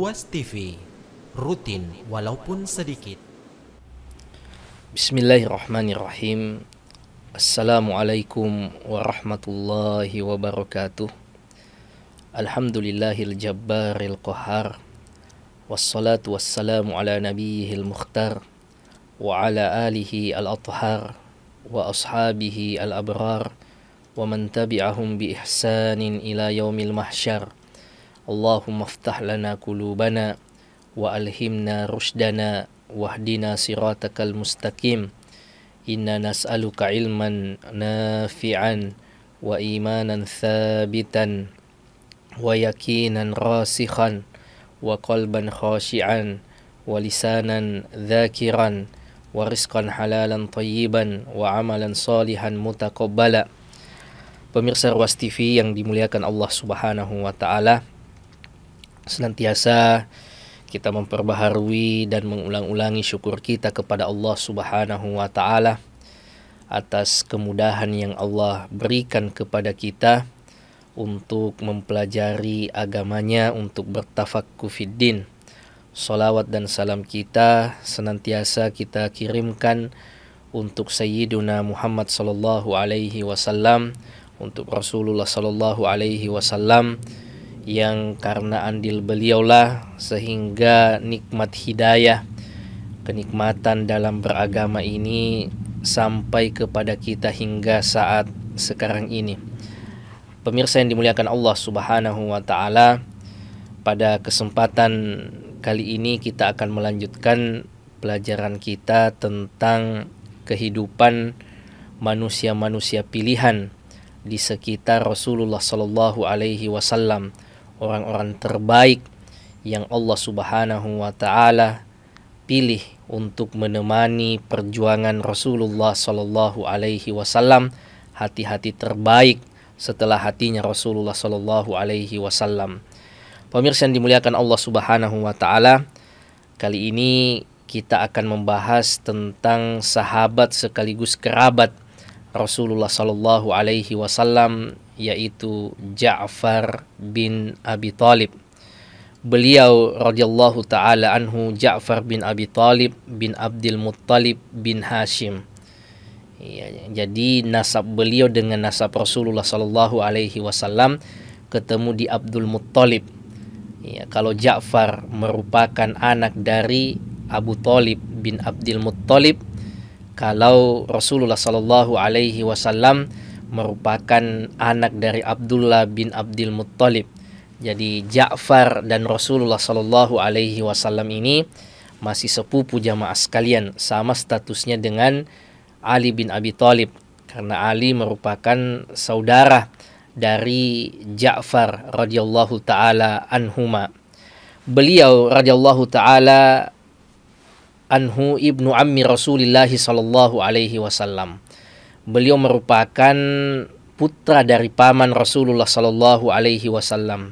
Ruas TV rutin walaupun sedikit. Bismillahirrahmanirrahim. Assalamualaikum warahmatullahi wabarakatuh. Alhamdulillahil jabbaril qahar. Wassalatu wassalamu ala nabiyyihil mukhtar wa ala alihi al-athhar wa ashabihi al-abrar wa man tabi'ahum bi ihsanin ila yaumil mahsyar. اللهم افتح لنا قلوبنا وألهمنا رشدنا واهدنا صراطك المستقيم إنا نسألك علما نافعا وإيمانا ثابتا ويقينا راسخا وقلبا خاشعا ولسانا ذاكرا ورزقا حلالا طيبا وعملا صالحا متقبلا mutaqabbala. Pemirsa Ruas TV yang dimuliakan Allah Subhanahu wa taala, senantiasa kita memperbaharui dan mengulang-ulangi syukur kita kepada Allah Subhanahu wa taala atas kemudahan yang Allah berikan kepada kita untuk mempelajari agamanya untuk bertafakku fiddin. Salawat dan salam kita senantiasa kita kirimkan untuk Sayyiduna Muhammad sallallahu alaihi wasallam untuk Rasulullah sallallahu alaihi wasallam yang karena andil beliaulah sehingga nikmat hidayah kenikmatan dalam beragama ini sampai kepada kita hingga saat sekarang ini. Pemirsa yang dimuliakan Allah Subhanahu wa taala, pada kesempatan kali ini kita akan melanjutkan pelajaran kita tentang kehidupan manusia-manusia pilihan di sekitar Rasulullah Shallallahu alaihi wasallam orang-orang terbaik yang Allah Subhanahu wa taala pilih untuk menemani perjuangan Rasulullah Sallallahu alaihi wasallam, hati-hati terbaik setelah hatinya Rasulullah Sallallahu alaihi wasallam. Pemirsa yang dimuliakan Allah Subhanahu wa taala, kali ini kita akan membahas tentang sahabat sekaligus kerabat Rasulullah Sallallahu alaihi wasallam yaitu Ja'far bin Abi Talib beliau radhiyallahu taala anhu Ja'far bin Abi Talib bin Abdul Muttalib bin Hashim. Ya, jadi nasab beliau dengan nasab Rasulullah sallallahu alaihi wasallam ketemu di Abdul Muttalib. Ya, kalau Ja'far merupakan anak dari Abu Talib bin Abdul Muttalib, kalau Rasulullah sallallahu alaihi wasallam merupakan anak dari Abdullah bin Abdul Muttalib. Jadi Ja'far dan Rasulullah Shallallahu Alaihi Wasallam ini masih sepupu jamaah sekalian, sama statusnya dengan Ali bin Abi Thalib karena Ali merupakan saudara dari Ja'far radhiyallahu taala anhuma. Beliau radhiyallahu taala anhu ibnu ammi Rasulillah sallallahu alaihi wasallam beliau merupakan putra dari paman Rasulullah sallallahu alaihi wasallam.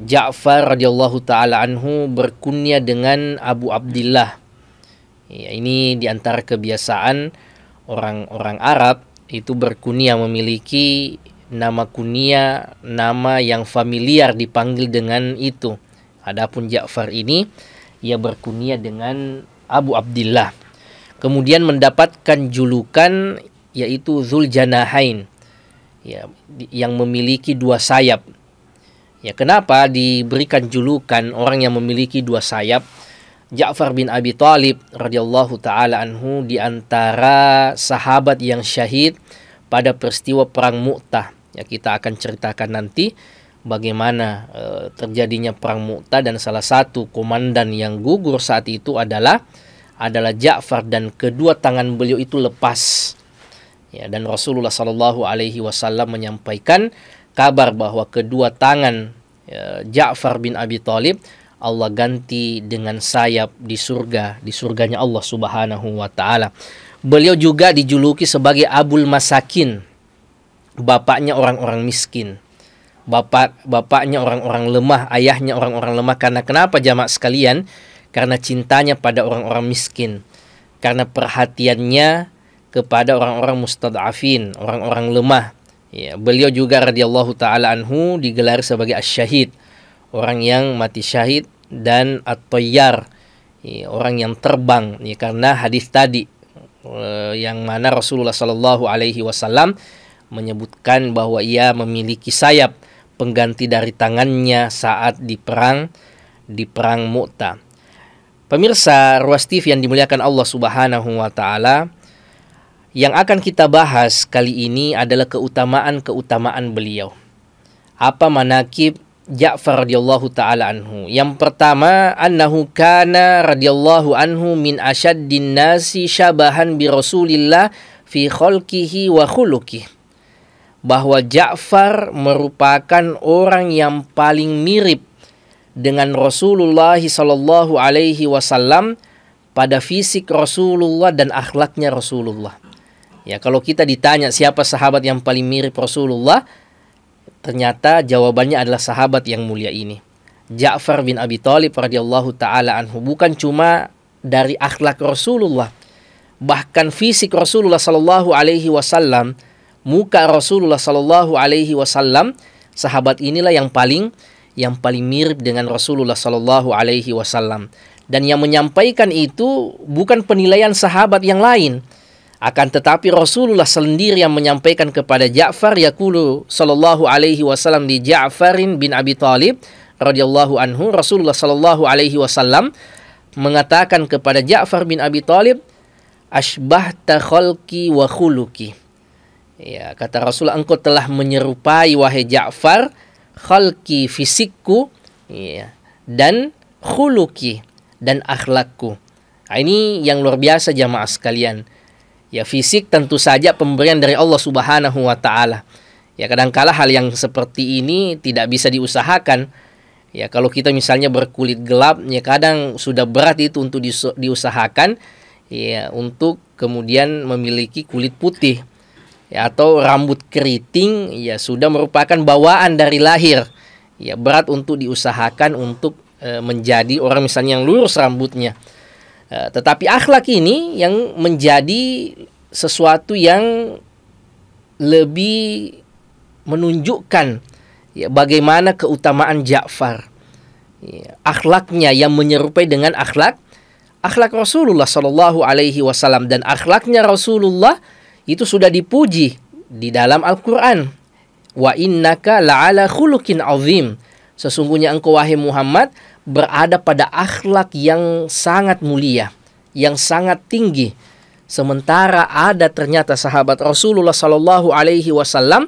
Ja'far radhiyallahu taala anhu berkunya dengan Abu Abdullah. Ya, ini diantara kebiasaan orang-orang Arab itu berkunia memiliki nama kunia, nama yang familiar dipanggil dengan itu. Adapun Ja'far ini ia berkunia dengan Abu Abdullah. Kemudian mendapatkan julukan yaitu Zuljanahain ya yang memiliki dua sayap. Ya kenapa diberikan julukan orang yang memiliki dua sayap? Ja'far bin Abi Thalib radhiyallahu taala anhu di antara sahabat yang syahid pada peristiwa perang Mu'tah. Ya kita akan ceritakan nanti bagaimana uh, terjadinya perang Mu'tah dan salah satu komandan yang gugur saat itu adalah adalah Ja'far dan kedua tangan beliau itu lepas Ya, dan Rasulullah Shallallahu Alaihi Wasallam menyampaikan kabar bahwa kedua tangan ya, Ja'far bin Abi Thalib Allah ganti dengan sayap di surga, di surganya Allah Subhanahu wa taala. Beliau juga dijuluki sebagai Abul Masakin. Bapaknya orang-orang miskin. Bapak bapaknya orang-orang lemah, ayahnya orang-orang lemah karena kenapa jamak sekalian? Karena cintanya pada orang-orang miskin. Karena perhatiannya kepada orang-orang mustad'afin, orang-orang lemah. Ya, beliau juga radhiyallahu taala anhu digelar sebagai asyahid, orang yang mati syahid dan at-tayyar, ya, orang yang terbang ya, karena hadis tadi eh, yang mana Rasulullah sallallahu alaihi wasallam menyebutkan bahwa ia memiliki sayap pengganti dari tangannya saat di perang di perang Mu'tah. Pemirsa Ruas TV yang dimuliakan Allah Subhanahu wa taala, yang akan kita bahas kali ini adalah keutamaan-keutamaan beliau. Apa manakib Ja'far radhiyallahu taala anhu. Yang pertama, annahu kana radhiyallahu anhu min asyaddin nasi syabahan bi Rasulillah fi khalqihi wa khuluqihi bahwa Ja'far merupakan orang yang paling mirip dengan Rasulullah sallallahu Alaihi Wasallam pada fisik Rasulullah dan akhlaknya Rasulullah. Ya, kalau kita ditanya siapa sahabat yang paling mirip Rasulullah, ternyata jawabannya adalah sahabat yang mulia ini. Ja'far bin Abi Thalib radhiyallahu taala anhu bukan cuma dari akhlak Rasulullah, bahkan fisik Rasulullah sallallahu alaihi wasallam, muka Rasulullah sallallahu alaihi wasallam, sahabat inilah yang paling yang paling mirip dengan Rasulullah sallallahu alaihi wasallam. Dan yang menyampaikan itu bukan penilaian sahabat yang lain, akan tetapi Rasulullah sendiri yang menyampaikan kepada Ja'far yaqulu sallallahu alaihi wasallam di Ja'farin bin Abi Talib, radhiyallahu anhu Rasulullah sallallahu alaihi wasallam mengatakan kepada Ja'far bin Abi Talib, ashbah takhalki wa khuluki. Ya, kata Rasul engkau telah menyerupai wahai Ja'far khalqi fisikku ya, dan khuluki dan akhlakku. Nah, ini yang luar biasa jamaah sekalian Ya fisik tentu saja pemberian dari Allah Subhanahu wa taala. Ya kadangkala hal yang seperti ini tidak bisa diusahakan. Ya kalau kita misalnya berkulit gelap ya kadang sudah berat itu untuk diusahakan ya untuk kemudian memiliki kulit putih ya atau rambut keriting ya sudah merupakan bawaan dari lahir. Ya berat untuk diusahakan untuk e, menjadi orang misalnya yang lurus rambutnya. Eh, tetapi akhlak ini yang menjadi sesuatu yang lebih menunjukkan ya, bagaimana keutamaan Ja'far. Ya, akhlaknya yang menyerupai dengan akhlak akhlak Rasulullah Shallallahu Alaihi Wasallam dan akhlaknya Rasulullah itu sudah dipuji di dalam Al-Quran. Wa innaka la'ala khulukin azim. Sesungguhnya engkau wahai Muhammad berada pada akhlak yang sangat mulia, yang sangat tinggi. Sementara ada ternyata sahabat Rasulullah Shallallahu Alaihi Wasallam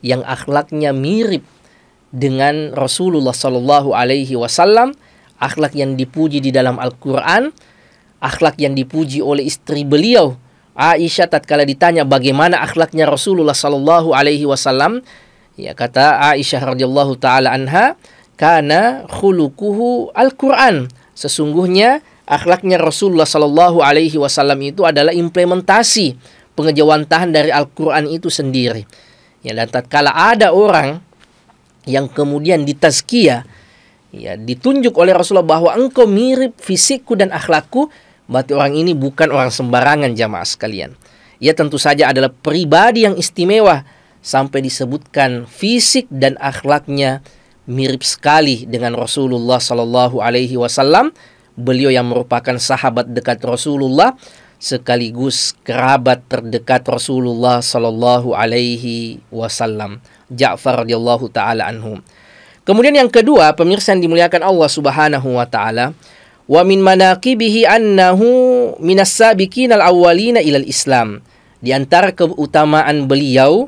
yang akhlaknya mirip dengan Rasulullah Shallallahu Alaihi Wasallam, akhlak yang dipuji di dalam Al-Quran, akhlak yang dipuji oleh istri beliau Aisyah tatkala ditanya bagaimana akhlaknya Rasulullah Shallallahu Alaihi Wasallam, ya kata Aisyah radhiyallahu taala anha, karena khulukuhu Al-Quran. Sesungguhnya akhlaknya Rasulullah Shallallahu Alaihi Wasallam itu adalah implementasi pengejawantahan dari Al-Quran itu sendiri. Ya, dan kala ada orang yang kemudian ditazkia ya ditunjuk oleh Rasulullah bahwa engkau mirip fisikku dan akhlakku, berarti orang ini bukan orang sembarangan jamaah sekalian. Ia tentu saja adalah pribadi yang istimewa sampai disebutkan fisik dan akhlaknya mirip sekali dengan Rasulullah Shallallahu Alaihi Wasallam. Beliau yang merupakan sahabat dekat Rasulullah sekaligus kerabat terdekat Rasulullah Shallallahu Alaihi Wasallam. Ja'far radhiyallahu taala anhu. Kemudian yang kedua, pemirsa yang dimuliakan Allah Subhanahu wa taala, wa min manaqibihi annahu minas sabiqinal awwalina ilal Islam. Di antara keutamaan beliau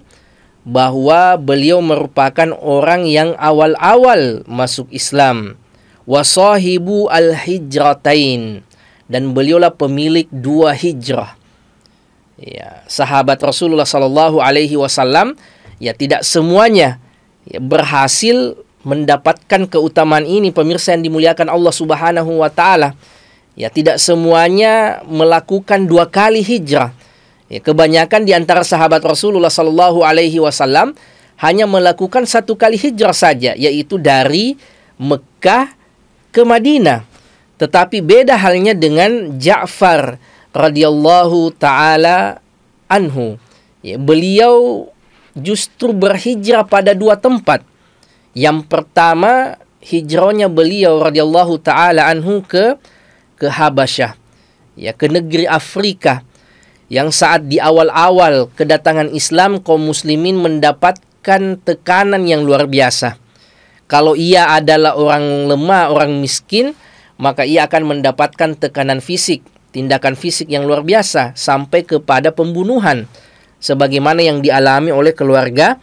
bahwa beliau merupakan orang yang awal-awal masuk Islam wasahibu al-hijratain dan beliaulah pemilik dua hijrah ya sahabat Rasulullah Sallallahu alaihi wasallam ya tidak semuanya ya, berhasil mendapatkan keutamaan ini pemirsa yang dimuliakan Allah Subhanahu wa taala ya tidak semuanya melakukan dua kali hijrah Ya, kebanyakan di antara sahabat Rasulullah Shallallahu Alaihi Wasallam hanya melakukan satu kali hijrah saja, yaitu dari Mekah ke Madinah. Tetapi beda halnya dengan Ja'far radhiyallahu taala anhu. Ya, beliau justru berhijrah pada dua tempat. Yang pertama hijrahnya beliau radhiyallahu taala anhu ke ke Habasyah. Ya, ke negeri Afrika yang saat di awal-awal kedatangan Islam kaum muslimin mendapatkan tekanan yang luar biasa. Kalau ia adalah orang lemah, orang miskin, maka ia akan mendapatkan tekanan fisik, tindakan fisik yang luar biasa sampai kepada pembunuhan sebagaimana yang dialami oleh keluarga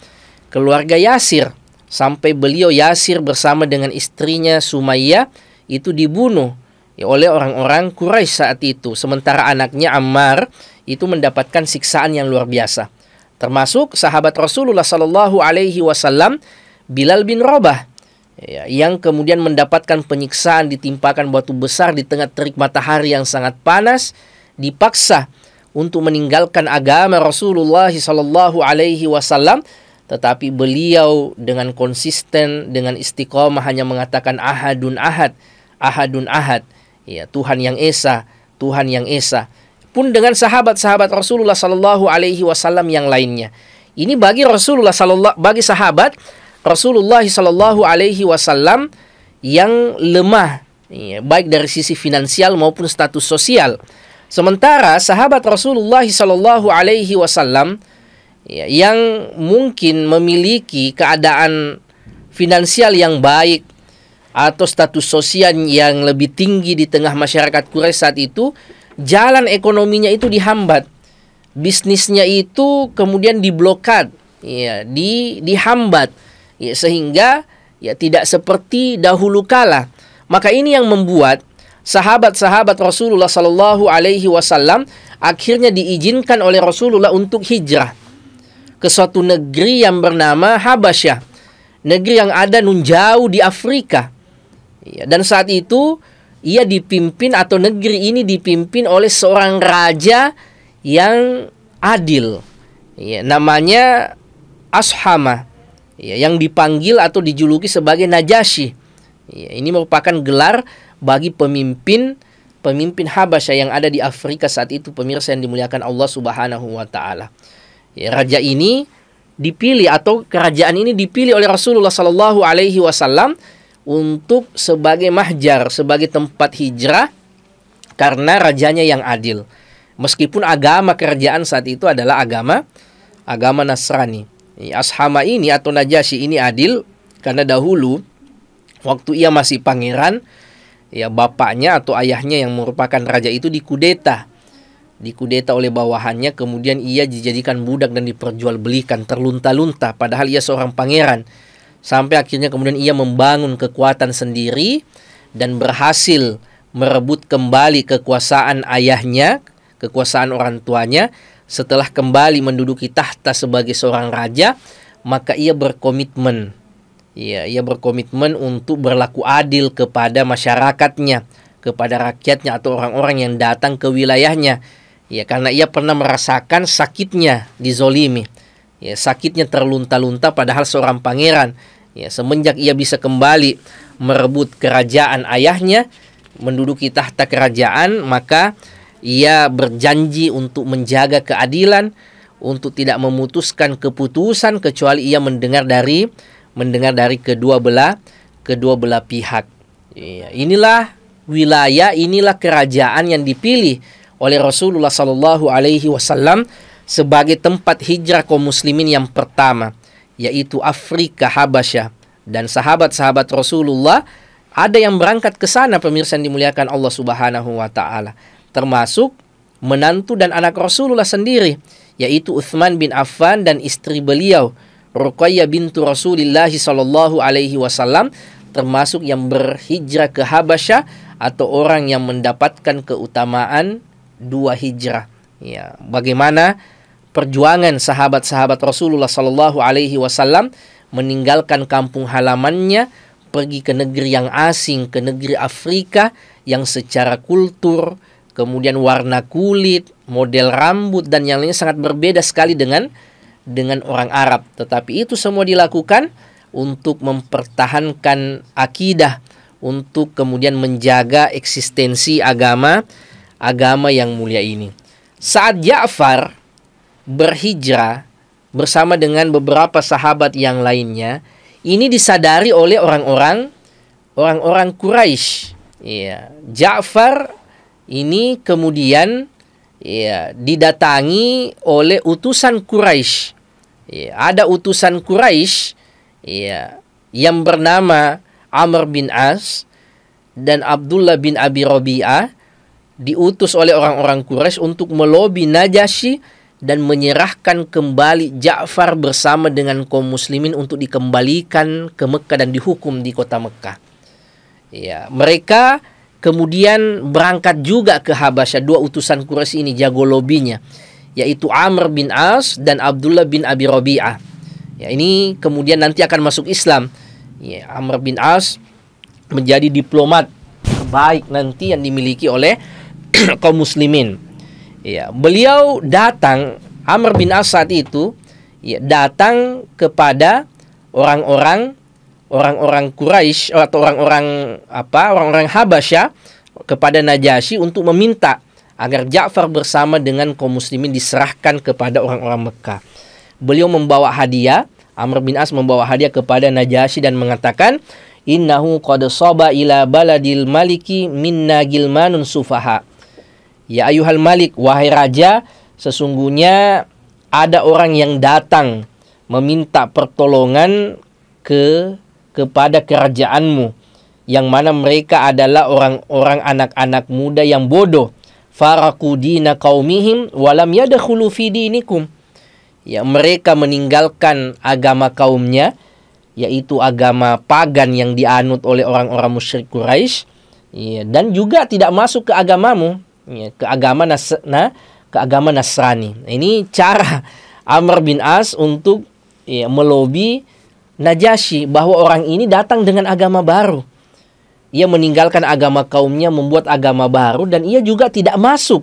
keluarga Yasir sampai beliau Yasir bersama dengan istrinya Sumayyah itu dibunuh ya, oleh orang-orang Quraisy saat itu. Sementara anaknya Ammar itu mendapatkan siksaan yang luar biasa. Termasuk sahabat Rasulullah Shallallahu Alaihi Wasallam Bilal bin Rabah ya, yang kemudian mendapatkan penyiksaan ditimpakan batu besar di tengah terik matahari yang sangat panas dipaksa untuk meninggalkan agama Rasulullah Shallallahu Alaihi Wasallam tetapi beliau dengan konsisten dengan istiqomah hanya mengatakan ahadun ahad ahadun ahad Ya, Tuhan yang Esa, Tuhan yang Esa. Pun dengan sahabat-sahabat Rasulullah Shallallahu Alaihi Wasallam yang lainnya. Ini bagi Rasulullah Shallallahu bagi sahabat Rasulullah Shallallahu Alaihi Wasallam yang lemah, ya, baik dari sisi finansial maupun status sosial. Sementara sahabat Rasulullah Shallallahu Alaihi Wasallam ya, yang mungkin memiliki keadaan finansial yang baik, atau status sosial yang lebih tinggi di tengah masyarakat Quraisy saat itu, jalan ekonominya itu dihambat. Bisnisnya itu kemudian diblokad ya, di dihambat. Ya, sehingga ya tidak seperti dahulu kala. Maka ini yang membuat sahabat-sahabat Rasulullah Shallallahu alaihi wasallam akhirnya diizinkan oleh Rasulullah untuk hijrah ke suatu negeri yang bernama Habasyah. Negeri yang ada nun jauh di Afrika Iya, dan saat itu ia dipimpin atau negeri ini dipimpin oleh seorang raja yang adil. Ya, namanya Ashama ya, yang dipanggil atau dijuluki sebagai Najasyi. Ya, ini merupakan gelar bagi pemimpin pemimpin Habasyah yang ada di Afrika saat itu pemirsa yang dimuliakan Allah Subhanahu wa taala. Ya, raja ini dipilih atau kerajaan ini dipilih oleh Rasulullah Shallallahu alaihi wasallam untuk sebagai mahjar, sebagai tempat hijrah karena rajanya yang adil. Meskipun agama kerajaan saat itu adalah agama agama Nasrani. Ashama ini atau Najasyi ini adil karena dahulu waktu ia masih pangeran ya bapaknya atau ayahnya yang merupakan raja itu dikudeta dikudeta oleh bawahannya kemudian ia dijadikan budak dan diperjualbelikan terlunta-lunta padahal ia seorang pangeran sampai akhirnya kemudian ia membangun kekuatan sendiri dan berhasil merebut kembali kekuasaan ayahnya, kekuasaan orang tuanya. Setelah kembali menduduki tahta sebagai seorang raja, maka ia berkomitmen. Ya, ia berkomitmen untuk berlaku adil kepada masyarakatnya, kepada rakyatnya atau orang-orang yang datang ke wilayahnya. Ya, karena ia pernah merasakan sakitnya dizolimi. Ya, sakitnya terlunta-lunta padahal seorang pangeran Ya, semenjak ia bisa kembali merebut kerajaan ayahnya, menduduki tahta kerajaan, maka ia berjanji untuk menjaga keadilan, untuk tidak memutuskan keputusan kecuali ia mendengar dari mendengar dari kedua belah kedua belah pihak. Ya, inilah wilayah, inilah kerajaan yang dipilih oleh Rasulullah Shallallahu Alaihi Wasallam sebagai tempat hijrah kaum muslimin yang pertama yaitu Afrika Habasyah dan sahabat-sahabat Rasulullah ada yang berangkat ke sana pemirsa yang dimuliakan Allah Subhanahu wa taala termasuk menantu dan anak Rasulullah sendiri yaitu Uthman bin Affan dan istri beliau Ruqayyah bintu Rasulillah sallallahu alaihi wasallam termasuk yang berhijrah ke Habasyah atau orang yang mendapatkan keutamaan dua hijrah ya bagaimana perjuangan sahabat-sahabat Rasulullah Shallallahu Alaihi Wasallam meninggalkan kampung halamannya pergi ke negeri yang asing ke negeri Afrika yang secara kultur kemudian warna kulit model rambut dan yang lainnya sangat berbeda sekali dengan dengan orang Arab tetapi itu semua dilakukan untuk mempertahankan akidah untuk kemudian menjaga eksistensi agama agama yang mulia ini saat Ja'far berhijrah bersama dengan beberapa sahabat yang lainnya ini disadari oleh orang-orang orang-orang Quraisy. Iya, Ja'far ini kemudian ya didatangi oleh utusan Quraisy. Ya, ada utusan Quraisy ya yang bernama Amr bin As dan Abdullah bin Abi Rabi'ah diutus oleh orang-orang Quraisy untuk melobi Najasyi dan menyerahkan kembali Ja'far bersama dengan kaum muslimin untuk dikembalikan ke Mekah dan dihukum di kota Mekah. Ya, mereka kemudian berangkat juga ke Habasyah dua utusan Quraisy ini jago lobinya yaitu Amr bin As dan Abdullah bin Abi Rabi'ah. Ya, ini kemudian nanti akan masuk Islam. Ya, Amr bin As menjadi diplomat baik nanti yang dimiliki oleh kaum muslimin. Ya, beliau datang Amr bin As saat itu ya, datang kepada orang-orang orang-orang Quraisy atau orang-orang apa orang-orang Habasyah kepada Najasyi untuk meminta agar Ja'far bersama dengan kaum muslimin diserahkan kepada orang-orang Mekah. Beliau membawa hadiah, Amr bin As membawa hadiah kepada Najasyi dan mengatakan, "Innahu qad soba ila baladil maliki minna gilmanun sufaha." Ya ayuhal malik, wahai raja, sesungguhnya ada orang yang datang meminta pertolongan ke kepada kerajaanmu yang mana mereka adalah orang-orang anak-anak muda yang bodoh faraku dina kaumihim walam yadkhulu fi dinikum ya mereka meninggalkan agama kaumnya yaitu agama pagan yang dianut oleh orang-orang musyrik Quraisy ya, dan juga tidak masuk ke agamamu ya, keagamaan Nas ke keagamaan Nasrani. Nah, ini cara Amr bin As untuk ya, melobi Najasyi bahwa orang ini datang dengan agama baru. Ia meninggalkan agama kaumnya, membuat agama baru dan ia juga tidak masuk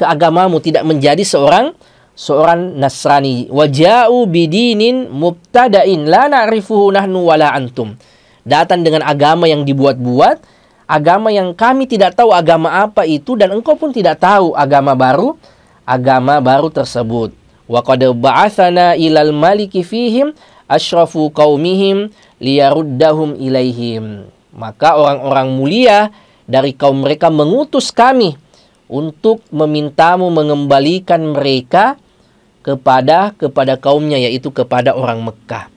ke agamamu, tidak menjadi seorang seorang Nasrani waja'u bidinin mubtada'in la na'rifuhu nahnu wala antum datang dengan agama yang dibuat-buat agama yang kami tidak tahu agama apa itu dan engkau pun tidak tahu agama baru agama baru tersebut wa qad ba'athana ilal maliki fihim asyrafu qaumihim liyaruddahum ilaihim maka orang-orang mulia dari kaum mereka mengutus kami untuk memintamu mengembalikan mereka kepada kepada kaumnya yaitu kepada orang Mekah.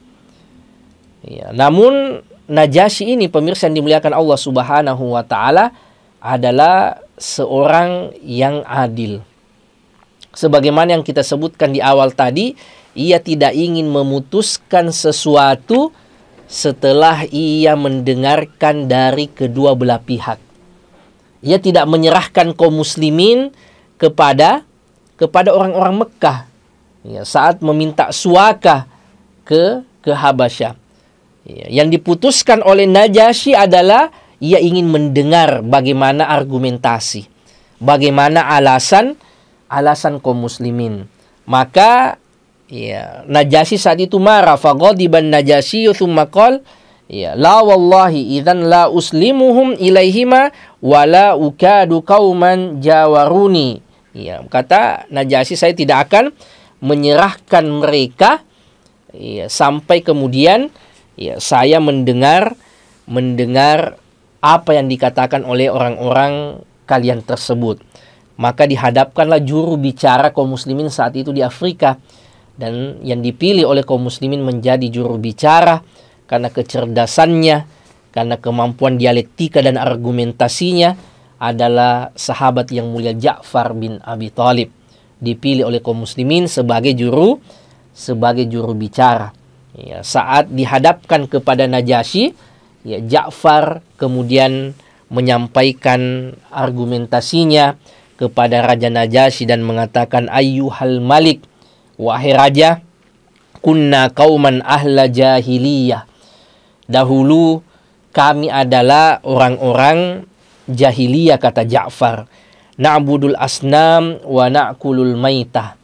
Ya, namun Najasyi ini pemirsa yang dimuliakan Allah Subhanahu wa taala adalah seorang yang adil. Sebagaimana yang kita sebutkan di awal tadi, ia tidak ingin memutuskan sesuatu setelah ia mendengarkan dari kedua belah pihak. Ia tidak menyerahkan kaum muslimin kepada kepada orang-orang Mekah ya, saat meminta suaka ke ke Habasyah Iya. Yang diputuskan oleh Najasyi adalah ia ingin mendengar bagaimana argumentasi, bagaimana alasan alasan kaum muslimin. Maka ya, Najasyi saat itu marah faghadiban Najasyi thumma qol Ya, la wallahi idzan la uslimuhum ilaihima wala ukadu kauman jawaruni. Ya, kata Najasyi saya tidak akan menyerahkan mereka ya, sampai kemudian ya saya mendengar mendengar apa yang dikatakan oleh orang-orang kalian tersebut maka dihadapkanlah juru bicara kaum muslimin saat itu di Afrika dan yang dipilih oleh kaum muslimin menjadi juru bicara karena kecerdasannya, karena kemampuan dialektika dan argumentasinya adalah sahabat yang mulia Ja'far bin Abi Thalib dipilih oleh kaum muslimin sebagai juru sebagai juru bicara ya, saat dihadapkan kepada Najasyi ya Ja'far kemudian menyampaikan argumentasinya kepada Raja Najasyi dan mengatakan ayyuhal malik wahai raja kunna kauman ahla jahiliyah dahulu kami adalah orang-orang jahiliyah kata Ja'far na'budul asnam wa na'kulul maitah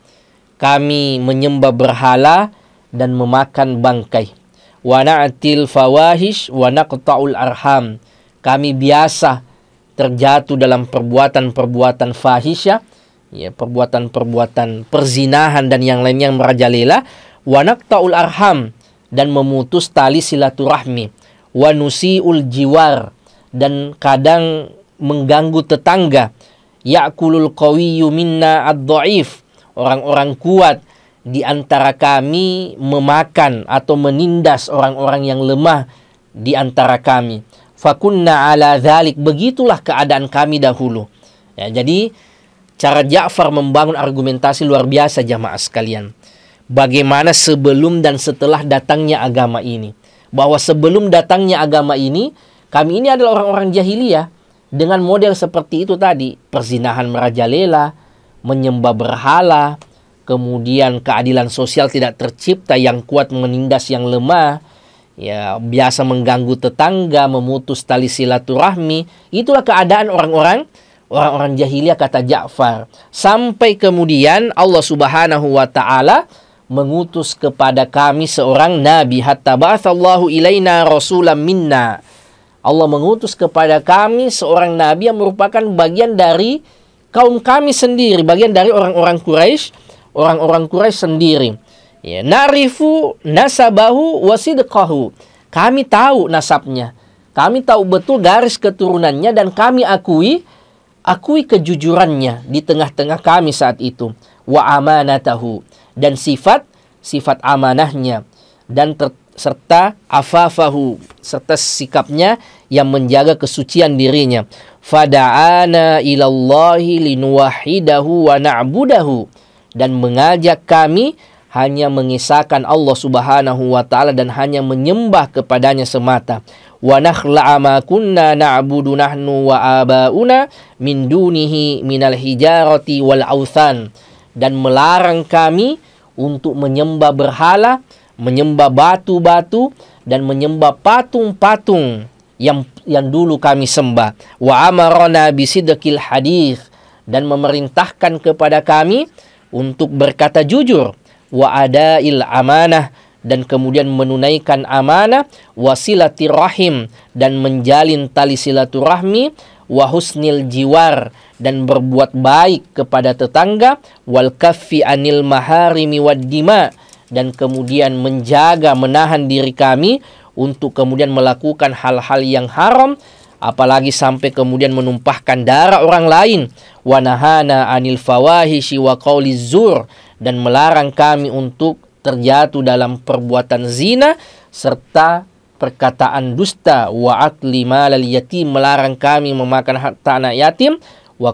kami menyembah berhala dan memakan bangkai. Wa na'til fawahish wa naqta'ul arham. Kami biasa terjatuh dalam perbuatan-perbuatan fahisya, ya perbuatan-perbuatan perzinahan dan yang lainnya yang merajalela, wa naqta'ul arham dan memutus tali silaturahmi, wa nusiul jiwar dan kadang mengganggu tetangga, ya'kulul qawiyyu minna ad-dhaif, orang-orang kuat di antara kami memakan atau menindas orang-orang yang lemah di antara kami. Fakunna ala dhalik. Begitulah keadaan kami dahulu. Ya, jadi cara Ja'far membangun argumentasi luar biasa jamaah sekalian. Bagaimana sebelum dan setelah datangnya agama ini. Bahwa sebelum datangnya agama ini, kami ini adalah orang-orang jahiliyah. Dengan model seperti itu tadi, perzinahan merajalela, menyembah berhala, kemudian keadilan sosial tidak tercipta yang kuat menindas yang lemah ya biasa mengganggu tetangga memutus tali silaturahmi itulah keadaan orang-orang orang-orang jahiliyah kata Ja'far sampai kemudian Allah Subhanahu wa taala mengutus kepada kami seorang nabi hatta ba'athallahu ilaina rasulam minna Allah mengutus kepada kami seorang nabi yang merupakan bagian dari kaum kami sendiri bagian dari orang-orang Quraisy orang-orang Quraisy sendiri. Ya, narifu nasabahu wasidqahu. Kami tahu nasabnya. Kami tahu betul garis keturunannya dan kami akui akui kejujurannya di tengah-tengah kami saat itu. Wa amanatahu dan sifat sifat amanahnya dan ter, serta afafahu serta sikapnya yang menjaga kesucian dirinya. Fada'ana ilallahi linuwahidahu wa na'budahu dan mengajak kami hanya mengisahkan Allah Subhanahu wa taala dan hanya menyembah kepadanya semata. Wa nakhla'a ma kunna na'budu nahnu wa aba'una min dunihi minal hijarati wal authan dan melarang kami untuk menyembah berhala, menyembah batu-batu dan menyembah patung-patung yang yang dulu kami sembah. Wa amarona bisidqil hadis dan memerintahkan kepada kami untuk berkata jujur wa adail amanah dan kemudian menunaikan amanah wasilati dan menjalin tali silaturahmi wahusnil jiwar dan berbuat baik kepada tetangga wal kaffi anil maharimi waddima dan kemudian menjaga menahan diri kami untuk kemudian melakukan hal-hal yang haram apalagi sampai kemudian menumpahkan darah orang lain wanahana anil fawahishi wa zur dan melarang kami untuk terjatuh dalam perbuatan zina serta perkataan dusta wa akli malal yatim melarang kami memakan harta anak yatim wa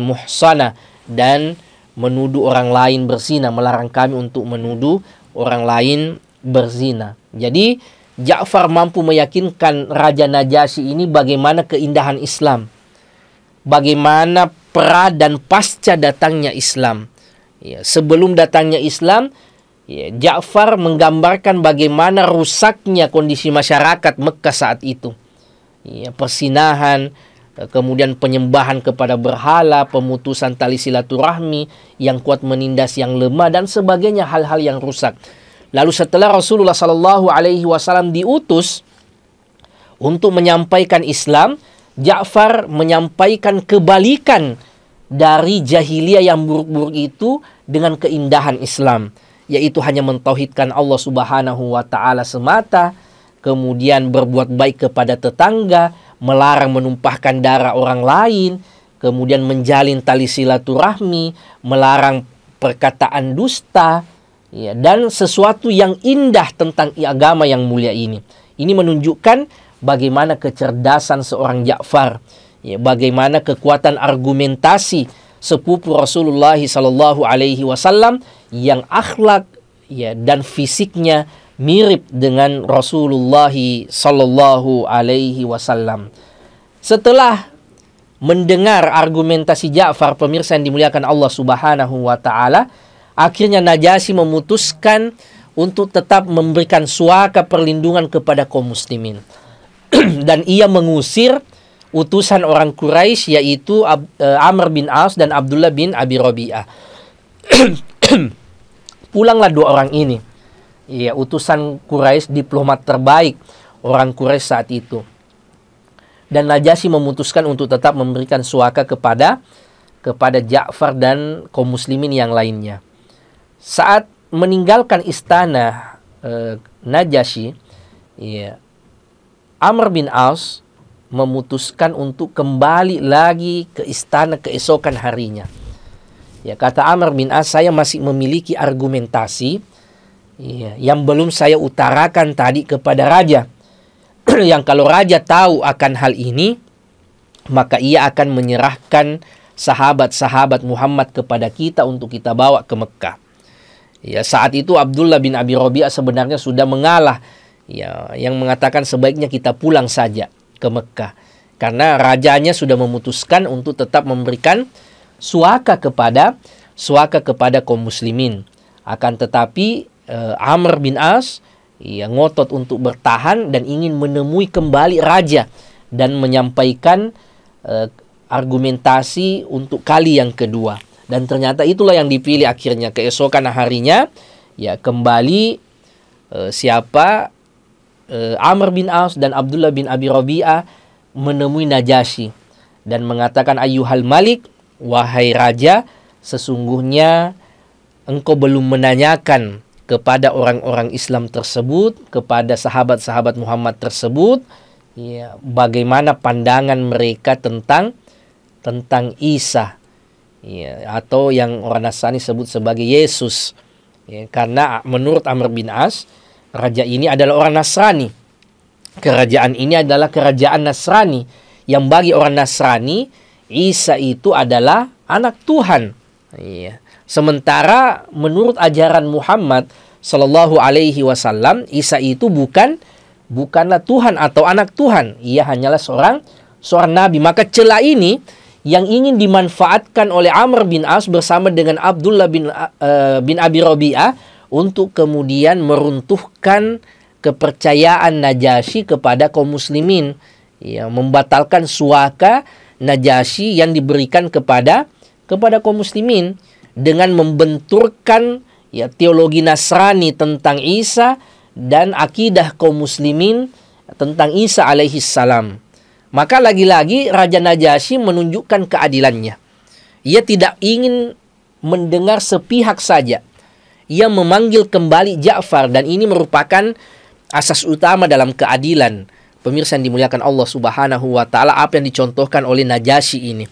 muhsana dan menuduh orang lain berzina melarang kami untuk menuduh orang lain berzina. Jadi Ja'far mampu meyakinkan Raja Najasyi ini bagaimana keindahan Islam. Bagaimana pra dan pasca datangnya Islam. Ya, sebelum datangnya Islam, ya, Ja'far menggambarkan bagaimana rusaknya kondisi masyarakat Mekah saat itu. Ya, persinahan, kemudian penyembahan kepada berhala, pemutusan tali silaturahmi yang kuat menindas yang lemah dan sebagainya hal-hal yang rusak. Lalu setelah Rasulullah Shallallahu Alaihi Wasallam diutus untuk menyampaikan Islam, Ja'far menyampaikan kebalikan dari jahiliyah yang buruk-buruk itu dengan keindahan Islam, yaitu hanya mentauhidkan Allah Subhanahu wa taala semata, kemudian berbuat baik kepada tetangga, melarang menumpahkan darah orang lain, kemudian menjalin tali silaturahmi, melarang perkataan dusta, ya, dan sesuatu yang indah tentang agama yang mulia ini. Ini menunjukkan bagaimana kecerdasan seorang Ja'far, ya, bagaimana kekuatan argumentasi sepupu Rasulullah Sallallahu Alaihi Wasallam yang akhlak ya, dan fisiknya mirip dengan Rasulullah Sallallahu Alaihi Wasallam. Setelah mendengar argumentasi Ja'far, pemirsa yang dimuliakan Allah Subhanahu wa Ta'ala, Akhirnya Najasyi memutuskan untuk tetap memberikan suaka perlindungan kepada kaum muslimin. dan ia mengusir utusan orang Quraisy yaitu eh, Amr bin Aus dan Abdullah bin Abi Rabi'ah. Pulanglah dua orang ini. Ya, utusan Quraisy diplomat terbaik orang Quraisy saat itu. Dan Najasyi memutuskan untuk tetap memberikan suaka kepada kepada Ja'far dan kaum muslimin yang lainnya saat meninggalkan istana eh, Najasyi, ya, Amr bin Aus memutuskan untuk kembali lagi ke istana keesokan harinya. Ya, kata Amr bin As, saya masih memiliki argumentasi ya, yang belum saya utarakan tadi kepada raja. yang kalau raja tahu akan hal ini, maka ia akan menyerahkan sahabat-sahabat Muhammad kepada kita untuk kita bawa ke Mekah. Ya, saat itu Abdullah bin Abi Robiah sebenarnya sudah mengalah ya, yang mengatakan sebaiknya kita pulang saja ke Mekah karena rajanya sudah memutuskan untuk tetap memberikan suaka kepada suaka kepada kaum muslimin. Akan tetapi eh, Amr bin As ya, ngotot untuk bertahan dan ingin menemui kembali raja dan menyampaikan eh, argumentasi untuk kali yang kedua dan ternyata itulah yang dipilih akhirnya keesokan harinya ya kembali e, siapa e, Amr bin Aus dan Abdullah bin Abi Rabi'ah menemui Najasyi dan mengatakan Ayuhal malik wahai raja sesungguhnya engkau belum menanyakan kepada orang-orang Islam tersebut kepada sahabat-sahabat Muhammad tersebut ya bagaimana pandangan mereka tentang tentang Isa ya, atau yang orang Nasrani sebut sebagai Yesus. Ya, karena menurut Amr bin As, raja ini adalah orang Nasrani. Kerajaan ini adalah kerajaan Nasrani yang bagi orang Nasrani Isa itu adalah anak Tuhan. ya. Sementara menurut ajaran Muhammad Shallallahu Alaihi Wasallam Isa itu bukan bukanlah Tuhan atau anak Tuhan. Ia hanyalah seorang seorang nabi. Maka celah ini yang ingin dimanfaatkan oleh Amr bin As bersama dengan Abdullah bin uh, bin Abi Rabi'ah untuk kemudian meruntuhkan kepercayaan Najasyi kepada kaum muslimin ya membatalkan suaka Najasyi yang diberikan kepada kepada kaum muslimin dengan membenturkan ya teologi Nasrani tentang Isa dan akidah kaum muslimin tentang Isa alaihi salam. Maka lagi-lagi Raja Najasyi menunjukkan keadilannya. Ia tidak ingin mendengar sepihak saja. Ia memanggil kembali Ja'far dan ini merupakan asas utama dalam keadilan. Pemirsa yang dimuliakan Allah Subhanahu wa taala, apa yang dicontohkan oleh Najasyi ini.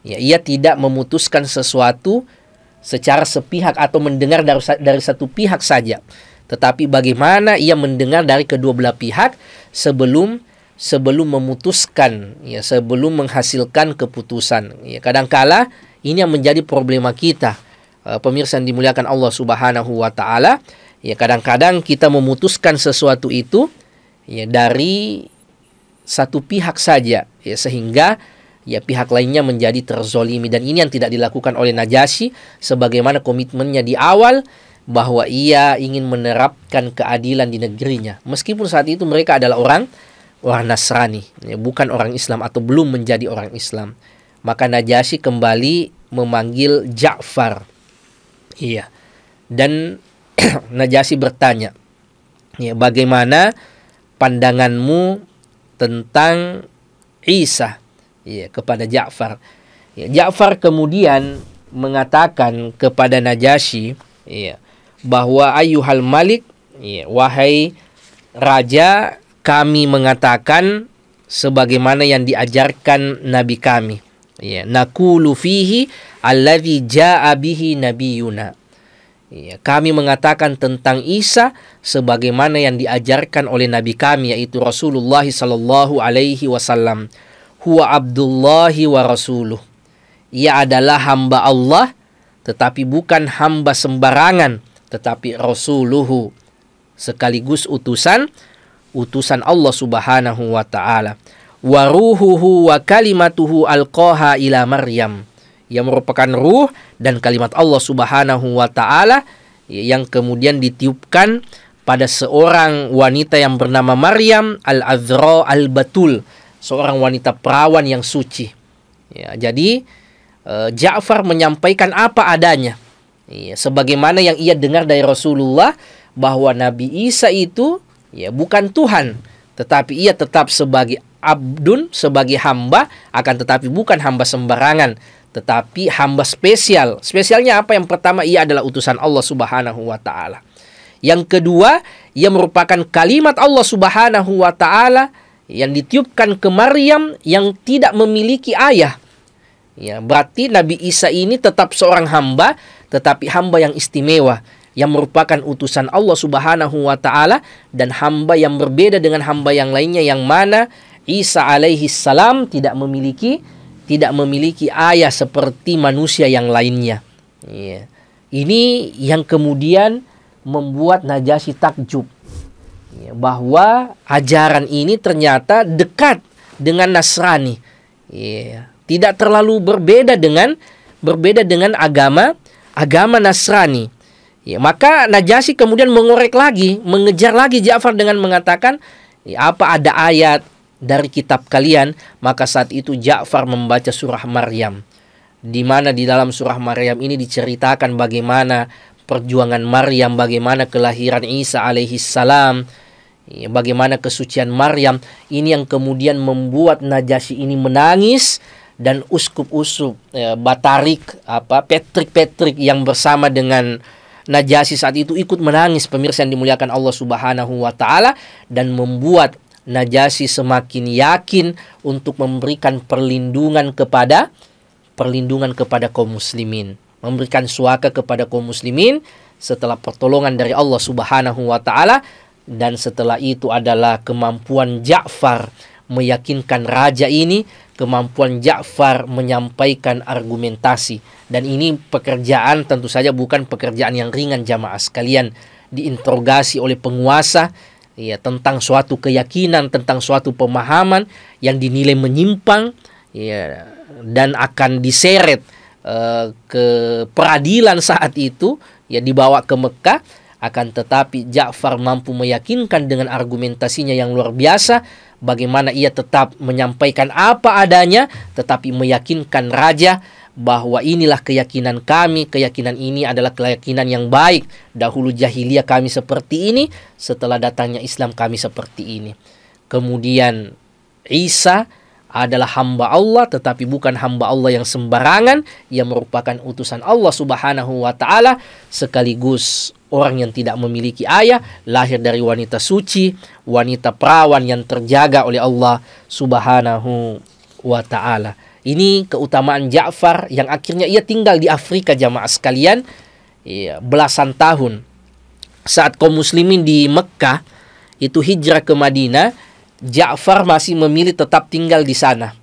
Ya, ia tidak memutuskan sesuatu secara sepihak atau mendengar dari, dari satu pihak saja, tetapi bagaimana ia mendengar dari kedua belah pihak sebelum sebelum memutuskan ya sebelum menghasilkan keputusan ya kadangkala ini yang menjadi problema kita e, pemirsa yang dimuliakan Allah Subhanahu wa taala ya kadang-kadang kita memutuskan sesuatu itu ya dari satu pihak saja ya sehingga ya pihak lainnya menjadi terzolimi dan ini yang tidak dilakukan oleh Najasyi sebagaimana komitmennya di awal bahwa ia ingin menerapkan keadilan di negerinya meskipun saat itu mereka adalah orang orang Nasrani, ya, bukan orang Islam atau belum menjadi orang Islam. Maka Najasyi kembali memanggil Ja'far. Iya. Dan Najasyi bertanya, ya, bagaimana pandanganmu tentang Isa ya, kepada Ja'far? Ya, Ja'far kemudian mengatakan kepada Najasyi ya, bahwa ayuhal malik, ya, wahai raja kami mengatakan sebagaimana yang diajarkan nabi kami ya naqulu fihi allazi jaa bihi nabiyuna Ya, kami mengatakan tentang Isa sebagaimana yang diajarkan oleh Nabi kami yaitu Rasulullah Sallallahu Alaihi Wasallam. Huwa Abdullahi wa Rasuluh. Ia adalah hamba Allah tetapi bukan hamba sembarangan tetapi Rasuluhu sekaligus utusan utusan Allah Subhanahu wa taala. Wa ruhuhu wa kalimatuhu alqaha ila Maryam. Yang merupakan ruh dan kalimat Allah Subhanahu wa taala yang kemudian ditiupkan pada seorang wanita yang bernama Maryam Al-Azra Al-Batul, seorang wanita perawan yang suci. Ya, jadi eh, Ja'far menyampaikan apa adanya. Ya, sebagaimana yang ia dengar dari Rasulullah bahwa Nabi Isa itu ya bukan Tuhan tetapi ia tetap sebagai abdun sebagai hamba akan tetapi bukan hamba sembarangan tetapi hamba spesial spesialnya apa yang pertama ia adalah utusan Allah Subhanahu wa taala yang kedua ia merupakan kalimat Allah Subhanahu wa taala yang ditiupkan ke Maryam yang tidak memiliki ayah ya berarti Nabi Isa ini tetap seorang hamba tetapi hamba yang istimewa yang merupakan utusan Allah Subhanahu wa taala dan hamba yang berbeda dengan hamba yang lainnya yang mana Isa alaihi salam tidak memiliki tidak memiliki ayah seperti manusia yang lainnya. Iya. Ini yang kemudian membuat Najasyi takjub iya, bahwa ajaran ini ternyata dekat dengan Nasrani. Iya. Tidak terlalu berbeda dengan berbeda dengan agama agama Nasrani. Ya, maka Najasyi kemudian mengorek lagi, mengejar lagi Ja'far dengan mengatakan, ya, apa ada ayat dari kitab kalian? Maka saat itu Ja'far membaca surah Maryam. Di mana di dalam surah Maryam ini diceritakan bagaimana perjuangan Maryam, bagaimana kelahiran Isa alaihi salam, ya, bagaimana kesucian Maryam. Ini yang kemudian membuat Najasyi ini menangis dan uskup-uskup ya, Batarik apa petrik petrik yang bersama dengan Najasyi saat itu ikut menangis pemirsa yang dimuliakan Allah Subhanahu wa taala dan membuat Najasyi semakin yakin untuk memberikan perlindungan kepada perlindungan kepada kaum muslimin, memberikan suaka kepada kaum muslimin setelah pertolongan dari Allah Subhanahu wa taala dan setelah itu adalah kemampuan Ja'far meyakinkan raja ini, kemampuan Ja'far menyampaikan argumentasi. Dan ini pekerjaan tentu saja bukan pekerjaan yang ringan jamaah sekalian. Diinterogasi oleh penguasa ya tentang suatu keyakinan, tentang suatu pemahaman yang dinilai menyimpang ya dan akan diseret uh, ke peradilan saat itu ya dibawa ke Mekah akan tetapi Ja'far mampu meyakinkan dengan argumentasinya yang luar biasa bagaimana ia tetap menyampaikan apa adanya tetapi meyakinkan raja bahwa inilah keyakinan kami, keyakinan ini adalah keyakinan yang baik. Dahulu jahiliyah kami seperti ini, setelah datangnya Islam kami seperti ini. Kemudian Isa adalah hamba Allah tetapi bukan hamba Allah yang sembarangan yang merupakan utusan Allah Subhanahu wa taala sekaligus orang yang tidak memiliki ayah lahir dari wanita suci wanita perawan yang terjaga oleh Allah Subhanahu wa taala ini keutamaan Ja'far yang akhirnya ia tinggal di Afrika jamaah sekalian ya, belasan tahun saat kaum muslimin di Mekkah itu hijrah ke Madinah Ja'far masih memilih tetap tinggal di sana.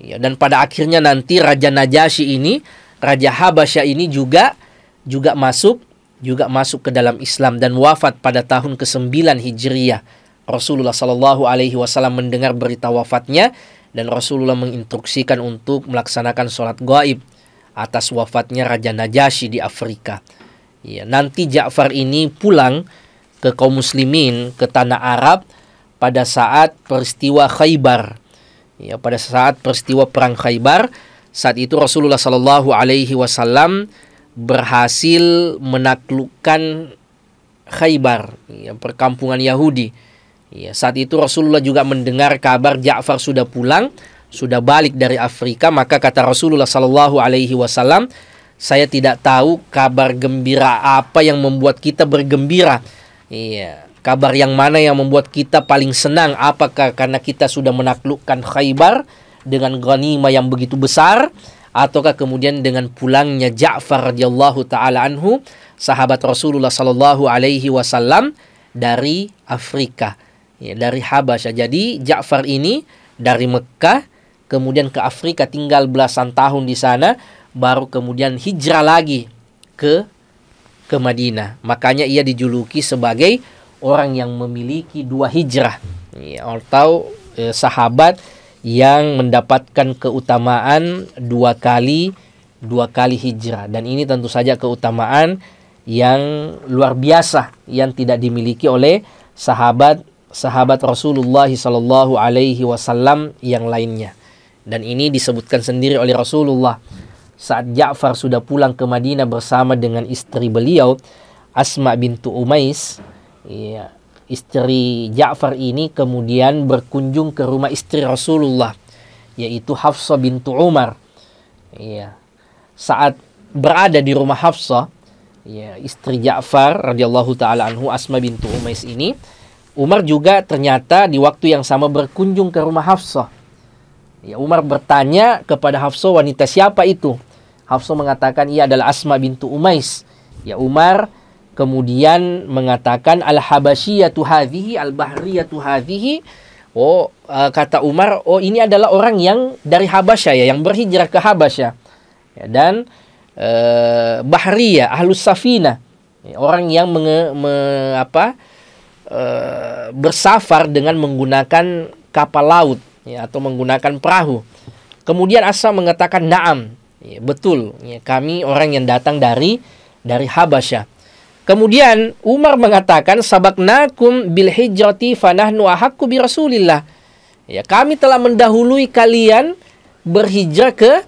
Ya, dan pada akhirnya nanti Raja Najasyi ini, Raja Habasya ini juga juga masuk juga masuk ke dalam Islam dan wafat pada tahun ke-9 Hijriah. Rasulullah Shallallahu alaihi wasallam mendengar berita wafatnya dan Rasulullah menginstruksikan untuk melaksanakan sholat gaib atas wafatnya Raja Najasyi di Afrika. Ya, nanti Ja'far ini pulang ke kaum muslimin ke tanah Arab pada saat peristiwa Khaybar. Ya, pada saat peristiwa perang Khaybar, saat itu Rasulullah Shallallahu alaihi wasallam berhasil menaklukkan Khaybar, ya, perkampungan Yahudi. Ya, saat itu Rasulullah juga mendengar kabar Ja'far sudah pulang, sudah balik dari Afrika, maka kata Rasulullah Shallallahu alaihi wasallam, saya tidak tahu kabar gembira apa yang membuat kita bergembira. Iya. Kabar yang mana yang membuat kita paling senang? Apakah karena kita sudah menaklukkan Khaybar dengan ghanimah yang begitu besar? ataukah kemudian dengan pulangnya Ja'far radhiyallahu taala anhu sahabat Rasulullah sallallahu alaihi wasallam dari Afrika ya, dari Habasyah. Jadi Ja'far ini dari Mekah kemudian ke Afrika tinggal belasan tahun di sana baru kemudian hijrah lagi ke ke Madinah. Makanya ia dijuluki sebagai orang yang memiliki dua hijrah atau iya, eh, sahabat yang mendapatkan keutamaan dua kali dua kali hijrah dan ini tentu saja keutamaan yang luar biasa yang tidak dimiliki oleh sahabat sahabat Rasulullah Shallallahu Alaihi Wasallam yang lainnya dan ini disebutkan sendiri oleh Rasulullah saat Ja'far sudah pulang ke Madinah bersama dengan istri beliau Asma bintu Umais ya, istri Ja'far ini kemudian berkunjung ke rumah istri Rasulullah yaitu Hafsah bintu Umar. Ya. Saat berada di rumah Hafsah, ya, istri Ja'far radhiyallahu taala anhu Asma bintu Umais ini Umar juga ternyata di waktu yang sama berkunjung ke rumah Hafsah. Ya, Umar bertanya kepada Hafsah wanita siapa itu? Hafsah mengatakan ia adalah Asma bintu Umais. Ya Umar kemudian mengatakan al-habasyiyatu hadhihi al-bahriyatu hadhihi oh uh, kata Umar oh ini adalah orang yang dari Habasyah ya yang berhijrah ke Habasyah ya, dan uh, bahriyah ahlus safina ya, orang yang menge, me, apa uh, bersafar dengan menggunakan kapal laut ya, atau menggunakan perahu kemudian Asa mengatakan naam ya, betul ya, kami orang yang datang dari dari Habasyah Kemudian Umar mengatakan sabaknakum bil hijrati fanahnu ahakku bi rasulillah. Ya, kami telah mendahului kalian berhijrah ke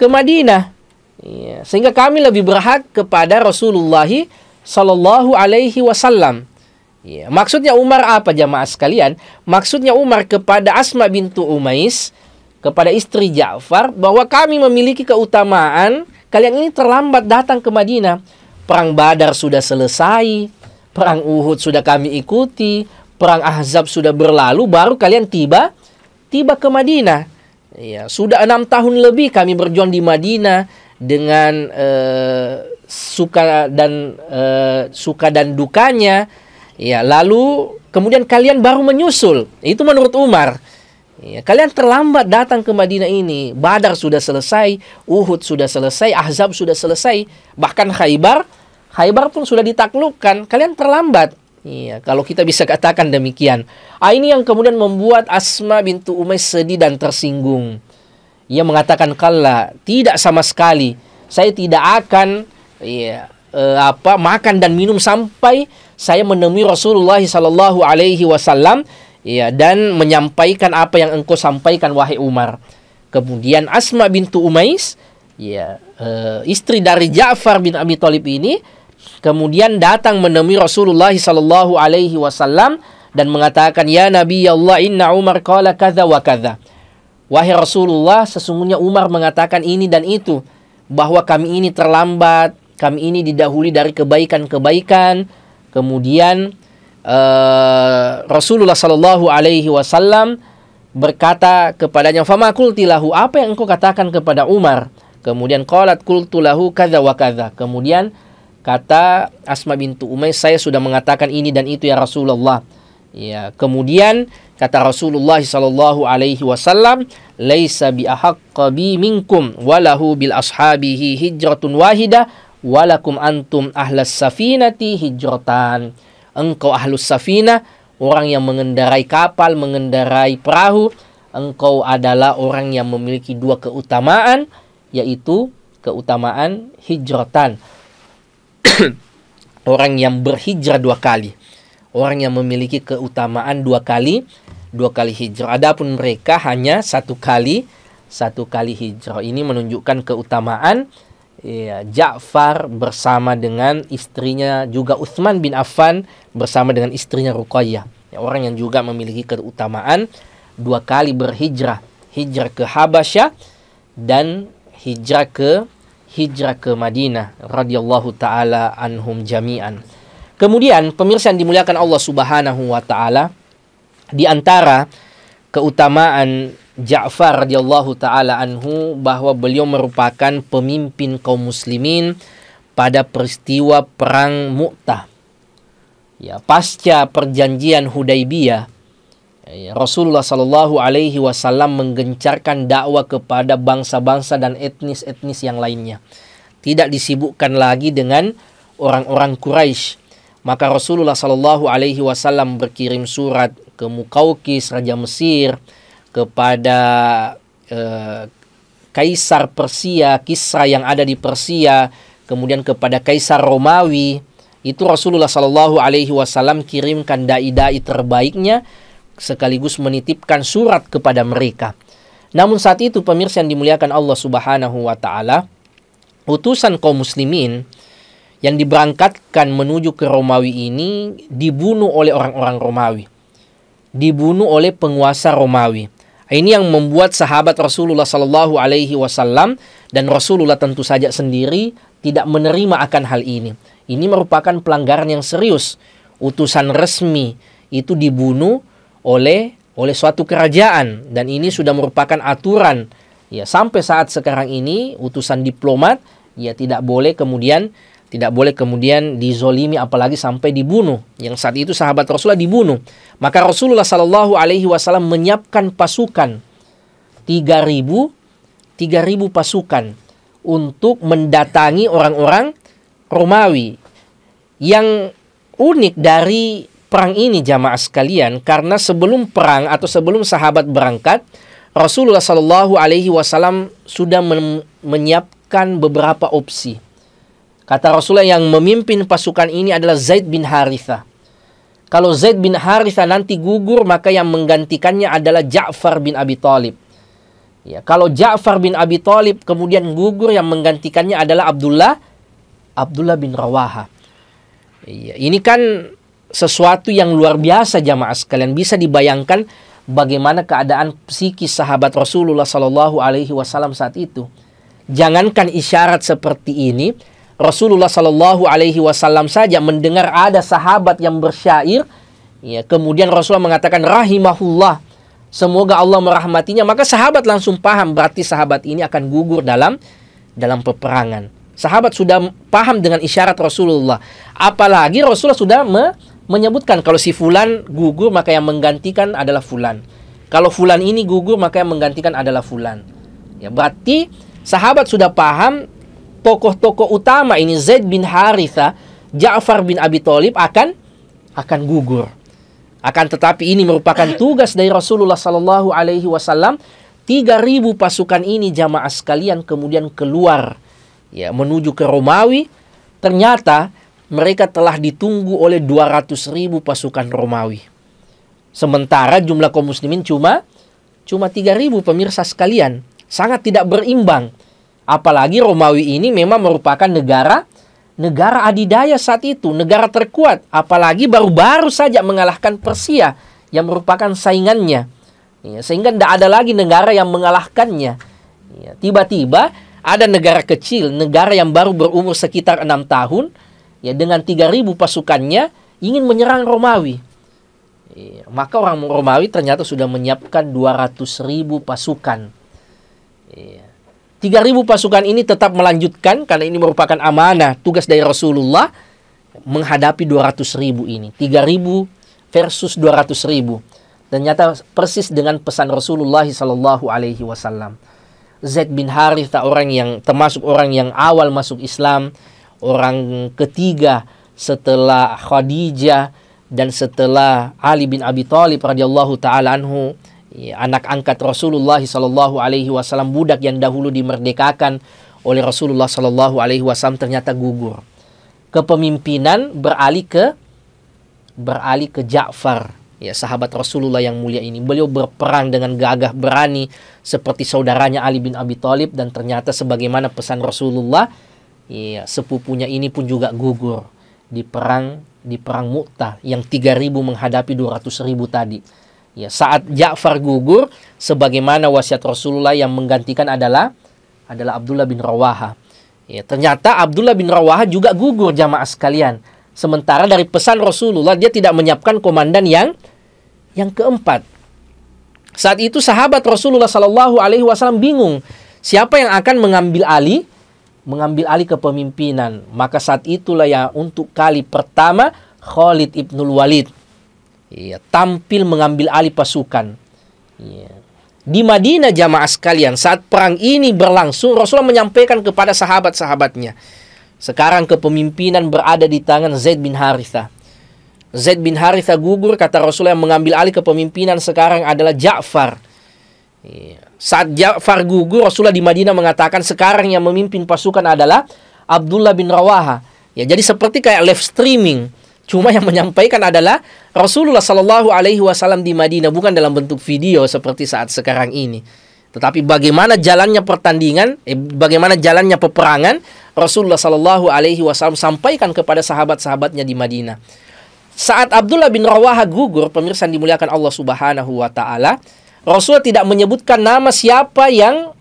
ke Madinah. Ya, sehingga kami lebih berhak kepada Rasulullah sallallahu alaihi wasallam. Ya, maksudnya Umar apa jamaah sekalian? Maksudnya Umar kepada Asma bintu Umais, kepada istri Ja'far bahwa kami memiliki keutamaan, kalian ini terlambat datang ke Madinah Perang Badar sudah selesai, perang Uhud sudah kami ikuti, perang Ahzab sudah berlalu, baru kalian tiba tiba ke Madinah. Ya, sudah enam tahun lebih kami berjuang di Madinah dengan eh, suka dan eh, suka dan dukanya. Ya, lalu kemudian kalian baru menyusul. Itu menurut Umar. Ya, kalian terlambat datang ke Madinah ini. Badar sudah selesai, Uhud sudah selesai, Ahzab sudah selesai, bahkan Khaybar Khaybar pun sudah ditaklukkan, kalian terlambat. Iya, kalau kita bisa katakan demikian. Ah, ini yang kemudian membuat Asma bintu Umais sedih dan tersinggung. Ia mengatakan kala tidak sama sekali. Saya tidak akan iya, eh, apa makan dan minum sampai saya menemui Rasulullah Sallallahu Alaihi Wasallam iya dan menyampaikan apa yang engkau sampaikan wahai Umar. Kemudian Asma bintu Umais ya eh, istri dari Ja'far bin Abi Talib ini kemudian datang menemui Rasulullah sallallahu alaihi wasallam dan mengatakan ya Nabi Allah inna Umar qala kadza wa kadza. Wahai Rasulullah, sesungguhnya Umar mengatakan ini dan itu bahwa kami ini terlambat, kami ini didahului dari kebaikan-kebaikan. Kemudian uh, Rasulullah sallallahu Alaihi Wasallam berkata kepadanya, "Fama kultilahu apa yang engkau katakan kepada Umar?" Kemudian qalat kultulahu kadza wa kadza. Kemudian Kata Asma bintu Umay saya sudah mengatakan ini dan itu ya Rasulullah. Ya, kemudian kata Rasulullah sallallahu alaihi wasallam, "Laisa bi bi minkum walahu bil ashabihi hijratun wahida walakum antum ahlas safinati hijratan." Engkau ahlus safina, orang yang mengendarai kapal, mengendarai perahu, engkau adalah orang yang memiliki dua keutamaan yaitu keutamaan hijratan orang yang berhijrah dua kali, orang yang memiliki keutamaan dua kali, dua kali hijrah. Adapun mereka hanya satu kali, satu kali hijrah. Ini menunjukkan keutamaan ya, Ja'far bersama dengan istrinya juga Utsman bin Affan bersama dengan istrinya Ruqayyah. Ya, orang yang juga memiliki keutamaan dua kali berhijrah, hijrah ke Habasyah dan hijrah ke hijrah ke Madinah radhiyallahu taala anhum jami'an. Kemudian pemirsa yang dimuliakan Allah Subhanahu wa taala di antara keutamaan Ja'far radhiyallahu taala anhu bahwa beliau merupakan pemimpin kaum muslimin pada peristiwa perang Mu'tah. Ya, pasca perjanjian Hudaibiyah Ya, iya. Rasulullah Shallallahu Alaihi Wasallam menggencarkan dakwah kepada bangsa-bangsa dan etnis-etnis yang lainnya. Tidak disibukkan lagi dengan orang-orang Quraisy. Maka Rasulullah Shallallahu Alaihi Wasallam berkirim surat ke Mukaukis Raja Mesir kepada eh, Kaisar Persia, kisah yang ada di Persia, kemudian kepada Kaisar Romawi. Itu Rasulullah Shallallahu Alaihi Wasallam kirimkan dai-dai terbaiknya sekaligus menitipkan surat kepada mereka. Namun saat itu pemirsa yang dimuliakan Allah Subhanahu wa taala, utusan kaum muslimin yang diberangkatkan menuju ke Romawi ini dibunuh oleh orang-orang Romawi. Dibunuh oleh penguasa Romawi. Ini yang membuat sahabat Rasulullah Shallallahu Alaihi Wasallam dan Rasulullah tentu saja sendiri tidak menerima akan hal ini. Ini merupakan pelanggaran yang serius. Utusan resmi itu dibunuh oleh oleh suatu kerajaan dan ini sudah merupakan aturan ya sampai saat sekarang ini utusan diplomat ya tidak boleh kemudian tidak boleh kemudian dizolimi apalagi sampai dibunuh yang saat itu sahabat Rasulullah dibunuh maka Rasulullah Shallallahu Alaihi Wasallam menyiapkan pasukan 3000 3000 pasukan untuk mendatangi orang-orang Romawi yang unik dari perang ini jamaah sekalian karena sebelum perang atau sebelum sahabat berangkat Rasulullah Shallallahu Alaihi Wasallam sudah menyiapkan beberapa opsi. Kata Rasulullah yang memimpin pasukan ini adalah Zaid bin Haritha. Kalau Zaid bin Haritha nanti gugur maka yang menggantikannya adalah Ja'far bin Abi Talib. Ya, kalau Ja'far bin Abi Talib kemudian gugur yang menggantikannya adalah Abdullah Abdullah bin Rawaha. Ya, ini kan sesuatu yang luar biasa jamaah sekalian bisa dibayangkan bagaimana keadaan psikis sahabat Rasulullah Shallallahu Alaihi Wasallam saat itu. Jangankan isyarat seperti ini, Rasulullah Shallallahu Alaihi Wasallam saja mendengar ada sahabat yang bersyair, ya kemudian Rasulullah mengatakan rahimahullah, semoga Allah merahmatinya. Maka sahabat langsung paham berarti sahabat ini akan gugur dalam dalam peperangan. Sahabat sudah paham dengan isyarat Rasulullah. Apalagi Rasulullah sudah me menyebutkan kalau si fulan gugur maka yang menggantikan adalah fulan. Kalau fulan ini gugur maka yang menggantikan adalah fulan. Ya berarti sahabat sudah paham tokoh-tokoh utama ini Zaid bin Haritha, Ja'far bin Abi Thalib akan akan gugur. Akan tetapi ini merupakan tugas dari Rasulullah Sallallahu Alaihi Wasallam. 3.000 pasukan ini jamaah sekalian kemudian keluar ya menuju ke Romawi. Ternyata mereka telah ditunggu oleh 200 ribu pasukan Romawi. Sementara jumlah kaum muslimin cuma cuma 3 ribu pemirsa sekalian. Sangat tidak berimbang. Apalagi Romawi ini memang merupakan negara negara adidaya saat itu, negara terkuat. Apalagi baru-baru saja mengalahkan Persia yang merupakan saingannya. Iya, sehingga tidak ada lagi negara yang mengalahkannya. Iya, tiba-tiba ada negara kecil, negara yang baru berumur sekitar enam tahun, ya dengan 3000 pasukannya ingin menyerang Romawi. Iya, maka orang Romawi ternyata sudah menyiapkan 200.000 pasukan. Iya. Tiga 3.000 pasukan ini tetap melanjutkan karena ini merupakan amanah tugas dari Rasulullah menghadapi 200.000 ini. 3.000 versus 200.000. Ternyata persis dengan pesan Rasulullah Sallallahu Alaihi Wasallam. Zaid bin Harith orang yang termasuk orang yang awal masuk Islam orang ketiga setelah Khadijah dan setelah Ali bin Abi Thalib radhiyallahu taala anhu ya, anak angkat Rasulullah sallallahu alaihi wasallam budak yang dahulu dimerdekakan oleh Rasulullah sallallahu alaihi wasallam ternyata gugur. Kepemimpinan beralih ke beralih ke Ja'far ya sahabat Rasulullah yang mulia ini. Beliau berperang dengan gagah berani seperti saudaranya Ali bin Abi Thalib dan ternyata sebagaimana pesan Rasulullah Iya, sepupunya ini pun juga gugur di perang di perang Mu'tah yang 3000 menghadapi 200.000 tadi. Ya, saat Ja'far gugur sebagaimana wasiat Rasulullah yang menggantikan adalah adalah Abdullah bin Rawaha. Ya, ternyata Abdullah bin Rawaha juga gugur jamaah sekalian. Sementara dari pesan Rasulullah dia tidak menyiapkan komandan yang yang keempat. Saat itu sahabat Rasulullah Shallallahu alaihi wasallam bingung siapa yang akan mengambil alih mengambil alih kepemimpinan. Maka saat itulah ya untuk kali pertama Khalid ibnul Walid ya, tampil mengambil alih pasukan. Ya. Di Madinah jamaah sekalian saat perang ini berlangsung Rasulullah menyampaikan kepada sahabat-sahabatnya. Sekarang kepemimpinan berada di tangan Zaid bin Harithah. Zaid bin Harithah gugur kata Rasulullah yang mengambil alih kepemimpinan sekarang adalah Ja'far. Ya. Saat Ja'far gugur, Rasulullah di Madinah mengatakan sekarang yang memimpin pasukan adalah Abdullah bin Rawaha. Ya, jadi seperti kayak live streaming. Cuma yang menyampaikan adalah Rasulullah Shallallahu Alaihi Wasallam di Madinah bukan dalam bentuk video seperti saat sekarang ini. Tetapi bagaimana jalannya pertandingan, eh, bagaimana jalannya peperangan Rasulullah Shallallahu Alaihi Wasallam sampaikan kepada sahabat-sahabatnya di Madinah. Saat Abdullah bin Rawaha gugur, pemirsa dimuliakan Allah Subhanahu Wa Taala, Rasul tidak menyebutkan nama siapa yang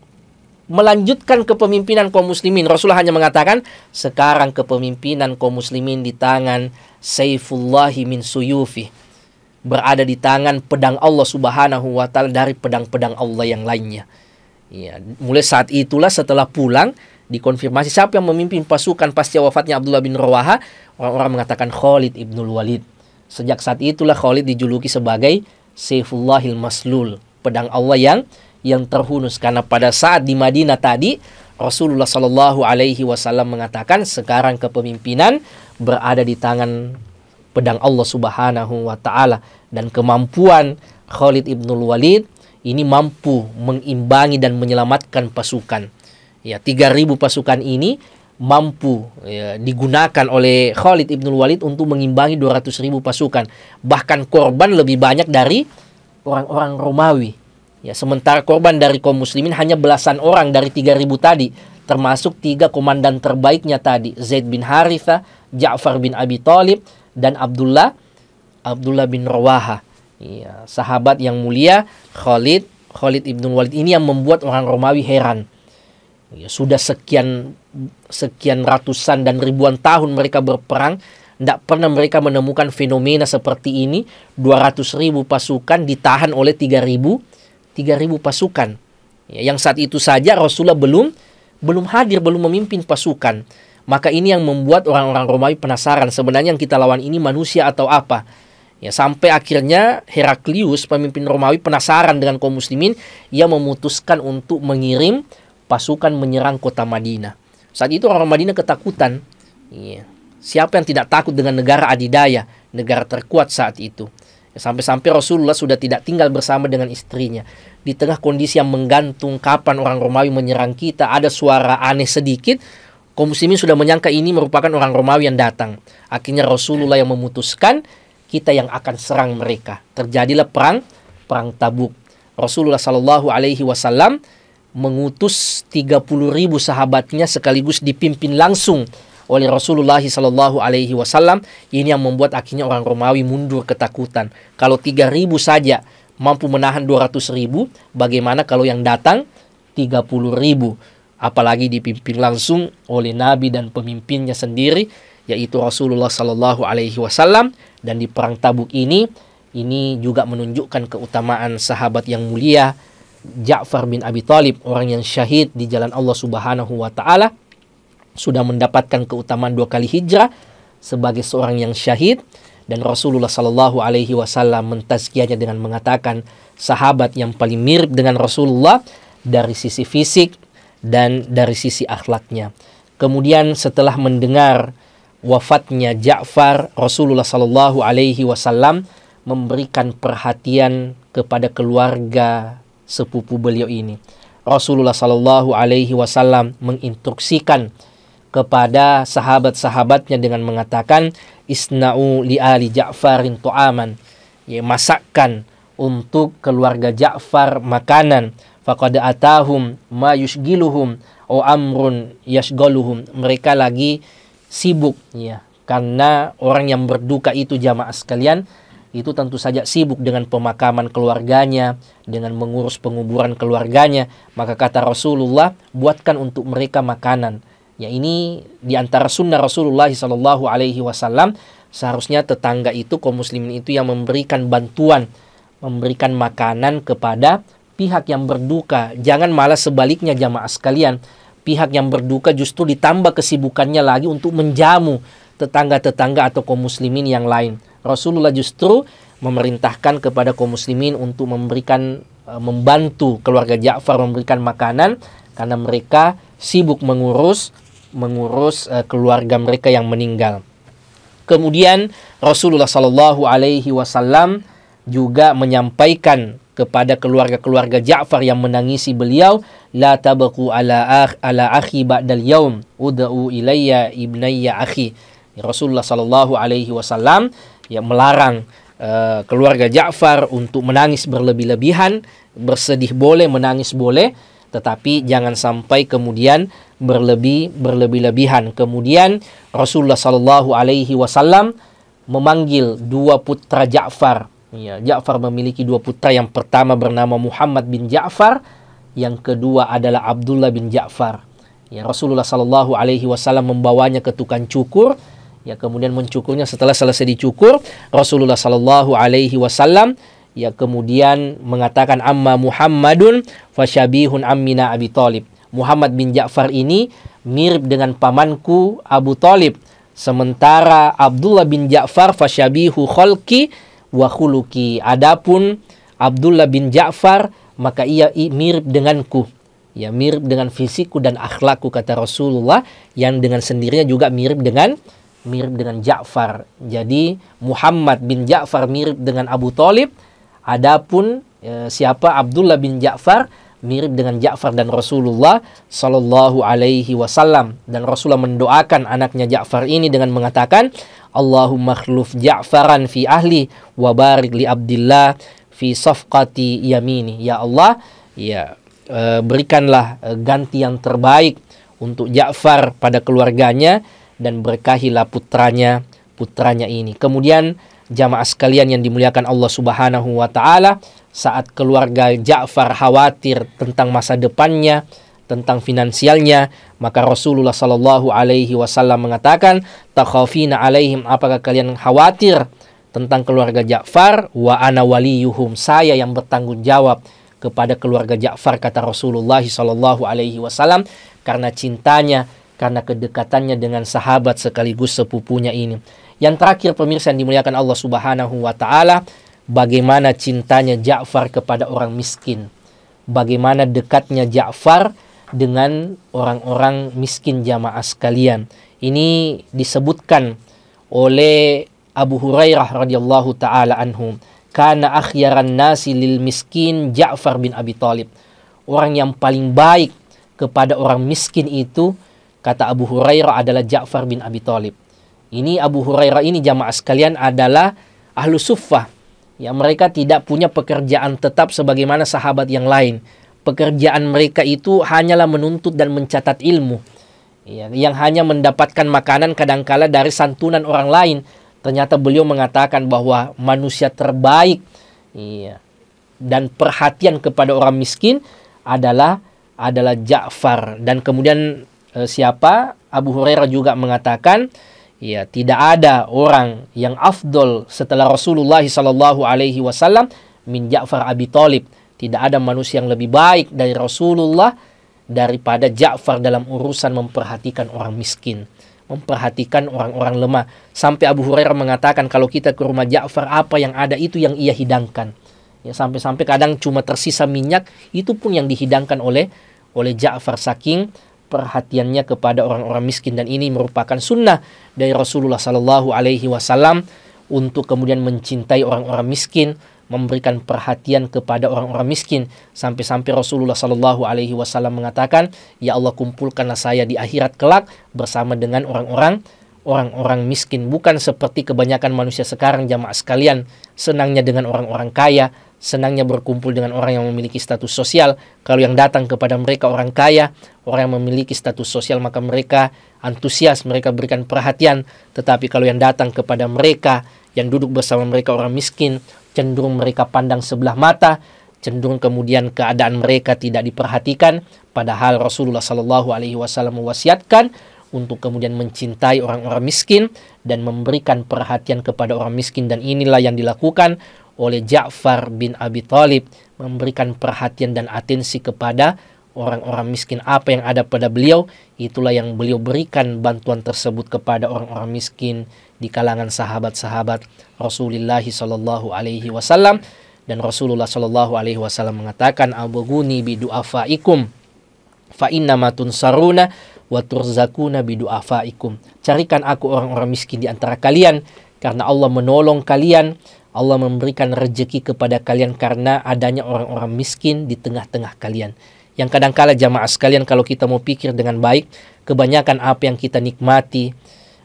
melanjutkan kepemimpinan kaum muslimin. Rasul hanya mengatakan, sekarang kepemimpinan kaum muslimin di tangan Saifullahi min Suyufi. Berada di tangan pedang Allah subhanahu wa ta'ala dari pedang-pedang Allah yang lainnya. Ya, mulai saat itulah setelah pulang, dikonfirmasi siapa yang memimpin pasukan pasca wafatnya Abdullah bin Rawaha, orang-orang mengatakan Khalid ibnul Walid. Sejak saat itulah Khalid dijuluki sebagai Saifullahil Maslul pedang Allah yang yang terhunus karena pada saat di Madinah tadi Rasulullah Shallallahu Alaihi Wasallam mengatakan sekarang kepemimpinan berada di tangan pedang Allah Subhanahu Wa Taala dan kemampuan Khalid ibnul Walid ini mampu mengimbangi dan menyelamatkan pasukan ya 3.000 pasukan ini mampu ya, digunakan oleh Khalid ibnul Walid untuk mengimbangi 200.000 pasukan bahkan korban lebih banyak dari orang-orang Romawi. Ya, sementara korban dari kaum muslimin hanya belasan orang dari 3000 tadi, termasuk tiga komandan terbaiknya tadi, Zaid bin Haritha, Ja'far bin Abi Thalib dan Abdullah Abdullah bin Rawaha. Ya, sahabat yang mulia Khalid Khalid ibn Walid ini yang membuat orang Romawi heran. Ya, sudah sekian sekian ratusan dan ribuan tahun mereka berperang tidak pernah mereka menemukan fenomena seperti ini. 200 ribu pasukan ditahan oleh 3 ribu, 3 ribu pasukan. Ya, yang saat itu saja Rasulullah belum belum hadir, belum memimpin pasukan. Maka ini yang membuat orang-orang Romawi penasaran sebenarnya yang kita lawan ini manusia atau apa. Ya, sampai akhirnya Heraklius, pemimpin Romawi penasaran dengan kaum muslimin, ia memutuskan untuk mengirim pasukan menyerang kota Madinah. Saat itu orang Madinah ketakutan. yeah. Siapa yang tidak takut dengan negara adidaya, negara terkuat saat itu? Ya, sampai-sampai Rasulullah sudah tidak tinggal bersama dengan istrinya. Di tengah kondisi yang menggantung kapan orang Romawi menyerang kita, ada suara aneh sedikit, kaum muslimin sudah menyangka ini merupakan orang Romawi yang datang. Akhirnya Rasulullah yang memutuskan kita yang akan serang mereka. Terjadilah perang perang Tabuk. Rasulullah Shallallahu alaihi wasallam mengutus 30 ribu sahabatnya sekaligus dipimpin langsung oleh Rasulullah Shallallahu Alaihi Wasallam ini yang membuat akhirnya orang Romawi mundur ketakutan kalau 3000 saja mampu menahan 200.000 bagaimana kalau yang datang 30.000 apalagi dipimpin langsung oleh Nabi dan pemimpinnya sendiri yaitu Rasulullah Shallallahu Alaihi Wasallam dan di perang Tabuk ini ini juga menunjukkan keutamaan sahabat yang mulia Ja'far bin Abi Talib orang yang syahid di jalan Allah Subhanahu wa taala sudah mendapatkan keutamaan dua kali hijrah sebagai seorang yang syahid dan Rasulullah Shallallahu Alaihi Wasallam mentazkiyahnya dengan mengatakan sahabat yang paling mirip dengan Rasulullah dari sisi fisik dan dari sisi akhlaknya. Kemudian setelah mendengar wafatnya Ja'far, Rasulullah Shallallahu Alaihi Wasallam memberikan perhatian kepada keluarga sepupu beliau ini. Rasulullah Shallallahu Alaihi Wasallam menginstruksikan kepada sahabat-sahabatnya dengan mengatakan isna'u li ali Ja'farin tu'aman ya masakkan untuk keluarga Ja'far makanan faqad atahum ma yushgiluhum o amrun yashgaluhum mereka lagi sibuk ya karena orang yang berduka itu jamaah sekalian itu tentu saja sibuk dengan pemakaman keluarganya, dengan mengurus penguburan keluarganya. Maka kata Rasulullah, buatkan untuk mereka makanan. Ya ini di antara sunnah Rasulullah Shallallahu Alaihi Wasallam seharusnya tetangga itu kaum muslimin itu yang memberikan bantuan, memberikan makanan kepada pihak yang berduka. Jangan malah sebaliknya jamaah sekalian, pihak yang berduka justru ditambah kesibukannya lagi untuk menjamu tetangga-tetangga atau kaum muslimin yang lain. Rasulullah justru memerintahkan kepada kaum muslimin untuk memberikan e, membantu keluarga Ja'far memberikan makanan karena mereka sibuk mengurus mengurus uh, keluarga mereka yang meninggal. Kemudian Rasulullah sallallahu alaihi wasallam juga menyampaikan kepada keluarga-keluarga Ja'far yang menangisi beliau la tabqu ala akh ala akhi ba'dal yaum ud'u ilayya ibnayya akhi. Rasulullah sallallahu alaihi wasallam yang melarang uh, keluarga Ja'far untuk menangis berlebih-lebihan, bersedih boleh, menangis boleh, tetapi jangan sampai kemudian berlebih berlebih-lebihan. Kemudian Rasulullah Shallallahu Alaihi Wasallam memanggil dua putra Ja'far. Ya, Ja'far memiliki dua putra yang pertama bernama Muhammad bin Ja'far, yang kedua adalah Abdullah bin Ja'far. Ya, Rasulullah Shallallahu Alaihi Wasallam membawanya ke tukang cukur. Ya, kemudian mencukurnya setelah selesai dicukur, Rasulullah Shallallahu Alaihi Wasallam ya kemudian mengatakan amma Muhammadun fasyabihun ammina Abi Talib. Muhammad bin Ja'far ini mirip dengan pamanku Abu Talib. Sementara Abdullah bin Ja'far fasyabihu kholki wa khuluki. Adapun Abdullah bin Ja'far maka ia mirip denganku. Ya mirip dengan fisikku dan akhlakku kata Rasulullah yang dengan sendirinya juga mirip dengan mirip dengan Ja'far. Jadi Muhammad bin Ja'far mirip dengan Abu Talib Adapun e, siapa Abdullah bin Ja'far mirip dengan Ja'far dan Rasulullah Shallallahu Alaihi Wasallam dan Rasulullah mendoakan anaknya Ja'far ini dengan mengatakan Allahumma khluf Ja'faran fi ahli wa barik li Abdillah fi safqati yamini ya Allah ya e, berikanlah e, ganti yang terbaik untuk Ja'far pada keluarganya dan berkahilah putranya putranya ini kemudian jamaah sekalian yang dimuliakan Allah Subhanahu wa taala, saat keluarga Ja'far khawatir tentang masa depannya, tentang finansialnya, maka Rasulullah Shallallahu alaihi wasallam mengatakan, "Takhafina alaihim, apakah kalian khawatir tentang keluarga Ja'far wa ana waliyuhum, saya yang bertanggung jawab kepada keluarga Ja'far," kata Rasulullah Shallallahu alaihi wasallam karena cintanya, karena kedekatannya dengan sahabat sekaligus sepupunya ini. Yang terakhir pemirsa yang dimuliakan Allah Subhanahu wa taala, bagaimana cintanya Ja'far kepada orang miskin. Bagaimana dekatnya Ja'far dengan orang-orang miskin jamaah sekalian. Ini disebutkan oleh Abu Hurairah radhiyallahu taala anhu, "Kana akhyaran nasi lil miskin Ja'far bin Abi Thalib." Orang yang paling baik kepada orang miskin itu kata Abu Hurairah adalah Ja'far bin Abi Thalib ini Abu Hurairah ini jamaah sekalian adalah ahlu sufah. Ya, mereka tidak punya pekerjaan tetap sebagaimana sahabat yang lain. Pekerjaan mereka itu hanyalah menuntut dan mencatat ilmu. Ya, yang hanya mendapatkan makanan kadangkala dari santunan orang lain. Ternyata beliau mengatakan bahwa manusia terbaik ya, dan perhatian kepada orang miskin adalah adalah Ja'far dan kemudian eh, siapa Abu Hurairah juga mengatakan ya tidak ada orang yang afdol setelah Rasulullah Shallallahu Alaihi Wasallam min Ja'far Abi Thalib tidak ada manusia yang lebih baik dari Rasulullah daripada Ja'far dalam urusan memperhatikan orang miskin memperhatikan orang-orang lemah sampai Abu Hurairah mengatakan kalau kita ke rumah Ja'far apa yang ada itu yang ia hidangkan ya sampai-sampai kadang cuma tersisa minyak itu pun yang dihidangkan oleh oleh Ja'far saking perhatiannya kepada orang-orang miskin dan ini merupakan sunnah dari Rasulullah Sallallahu Alaihi Wasallam untuk kemudian mencintai orang-orang miskin, memberikan perhatian kepada orang-orang miskin sampai-sampai Rasulullah Sallallahu Alaihi Wasallam mengatakan, ya Allah kumpulkanlah saya di akhirat kelak bersama dengan orang-orang orang-orang miskin bukan seperti kebanyakan manusia sekarang jamaah sekalian senangnya dengan orang-orang kaya senangnya berkumpul dengan orang yang memiliki status sosial. Kalau yang datang kepada mereka orang kaya, orang yang memiliki status sosial, maka mereka antusias, mereka berikan perhatian. Tetapi kalau yang datang kepada mereka, yang duduk bersama mereka orang miskin, cenderung mereka pandang sebelah mata, cenderung kemudian keadaan mereka tidak diperhatikan. Padahal Rasulullah Shallallahu Alaihi Wasallam mewasiatkan untuk kemudian mencintai orang-orang miskin dan memberikan perhatian kepada orang miskin dan inilah yang dilakukan oleh Ja'far bin Abi Thalib memberikan perhatian dan atensi kepada orang-orang miskin apa yang ada pada beliau itulah yang beliau berikan bantuan tersebut kepada orang-orang miskin di kalangan sahabat-sahabat Rasulullah Shallallahu Alaihi Wasallam dan Rasulullah Shallallahu Alaihi Wasallam mengatakan aboguni bidu'afaikum fa innamatun saruna wa turzakuna bidu'afaikum. Carikan aku orang-orang miskin di antara kalian karena Allah menolong kalian, Allah memberikan rezeki kepada kalian karena adanya orang-orang miskin di tengah-tengah kalian. Yang kadang-kala jamaah sekalian kalau kita mau pikir dengan baik, kebanyakan apa yang kita nikmati,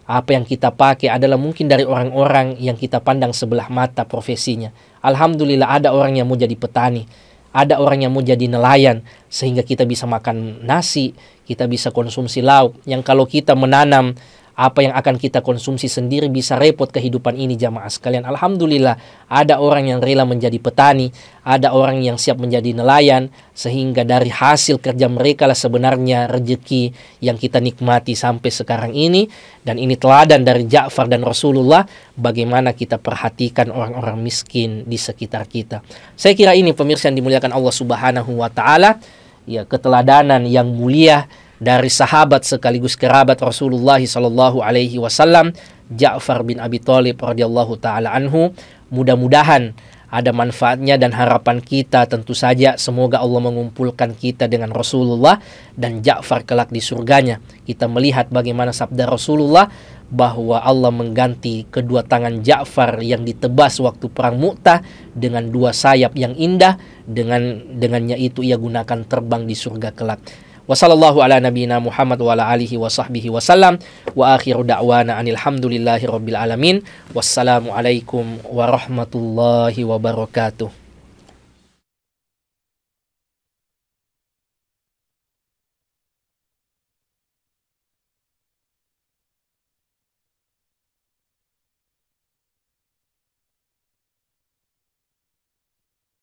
apa yang kita pakai adalah mungkin dari orang-orang yang kita pandang sebelah mata profesinya. Alhamdulillah ada orang yang mau jadi petani ada orang yang mau jadi nelayan sehingga kita bisa makan nasi, kita bisa konsumsi lauk. Yang kalau kita menanam apa yang akan kita konsumsi sendiri bisa repot kehidupan ini jamaah sekalian. Alhamdulillah ada orang yang rela menjadi petani, ada orang yang siap menjadi nelayan sehingga dari hasil kerja mereka lah sebenarnya rezeki yang kita nikmati sampai sekarang ini dan ini teladan dari Ja'far dan Rasulullah bagaimana kita perhatikan orang-orang miskin di sekitar kita. Saya kira ini pemirsa yang dimuliakan Allah Subhanahu wa taala ya keteladanan yang mulia dari sahabat sekaligus kerabat Rasulullah Sallallahu Alaihi Wasallam Ja'far bin Abi Thalib radhiyallahu taala anhu. Mudah-mudahan ada manfaatnya dan harapan kita tentu saja semoga Allah mengumpulkan kita dengan Rasulullah dan Ja'far kelak di surganya. Kita melihat bagaimana sabda Rasulullah bahwa Allah mengganti kedua tangan Ja'far yang ditebas waktu perang Mu'tah dengan dua sayap yang indah dengan dengannya itu ia gunakan terbang di surga kelak. Wa ala nabiyyina Muhammad wa ala alihi wa sahbihi wa salam. wa akhiru da'wana anil hamdulillahi rabbil alamin. Wassalamu alaikum warahmatullahi wabarakatuh.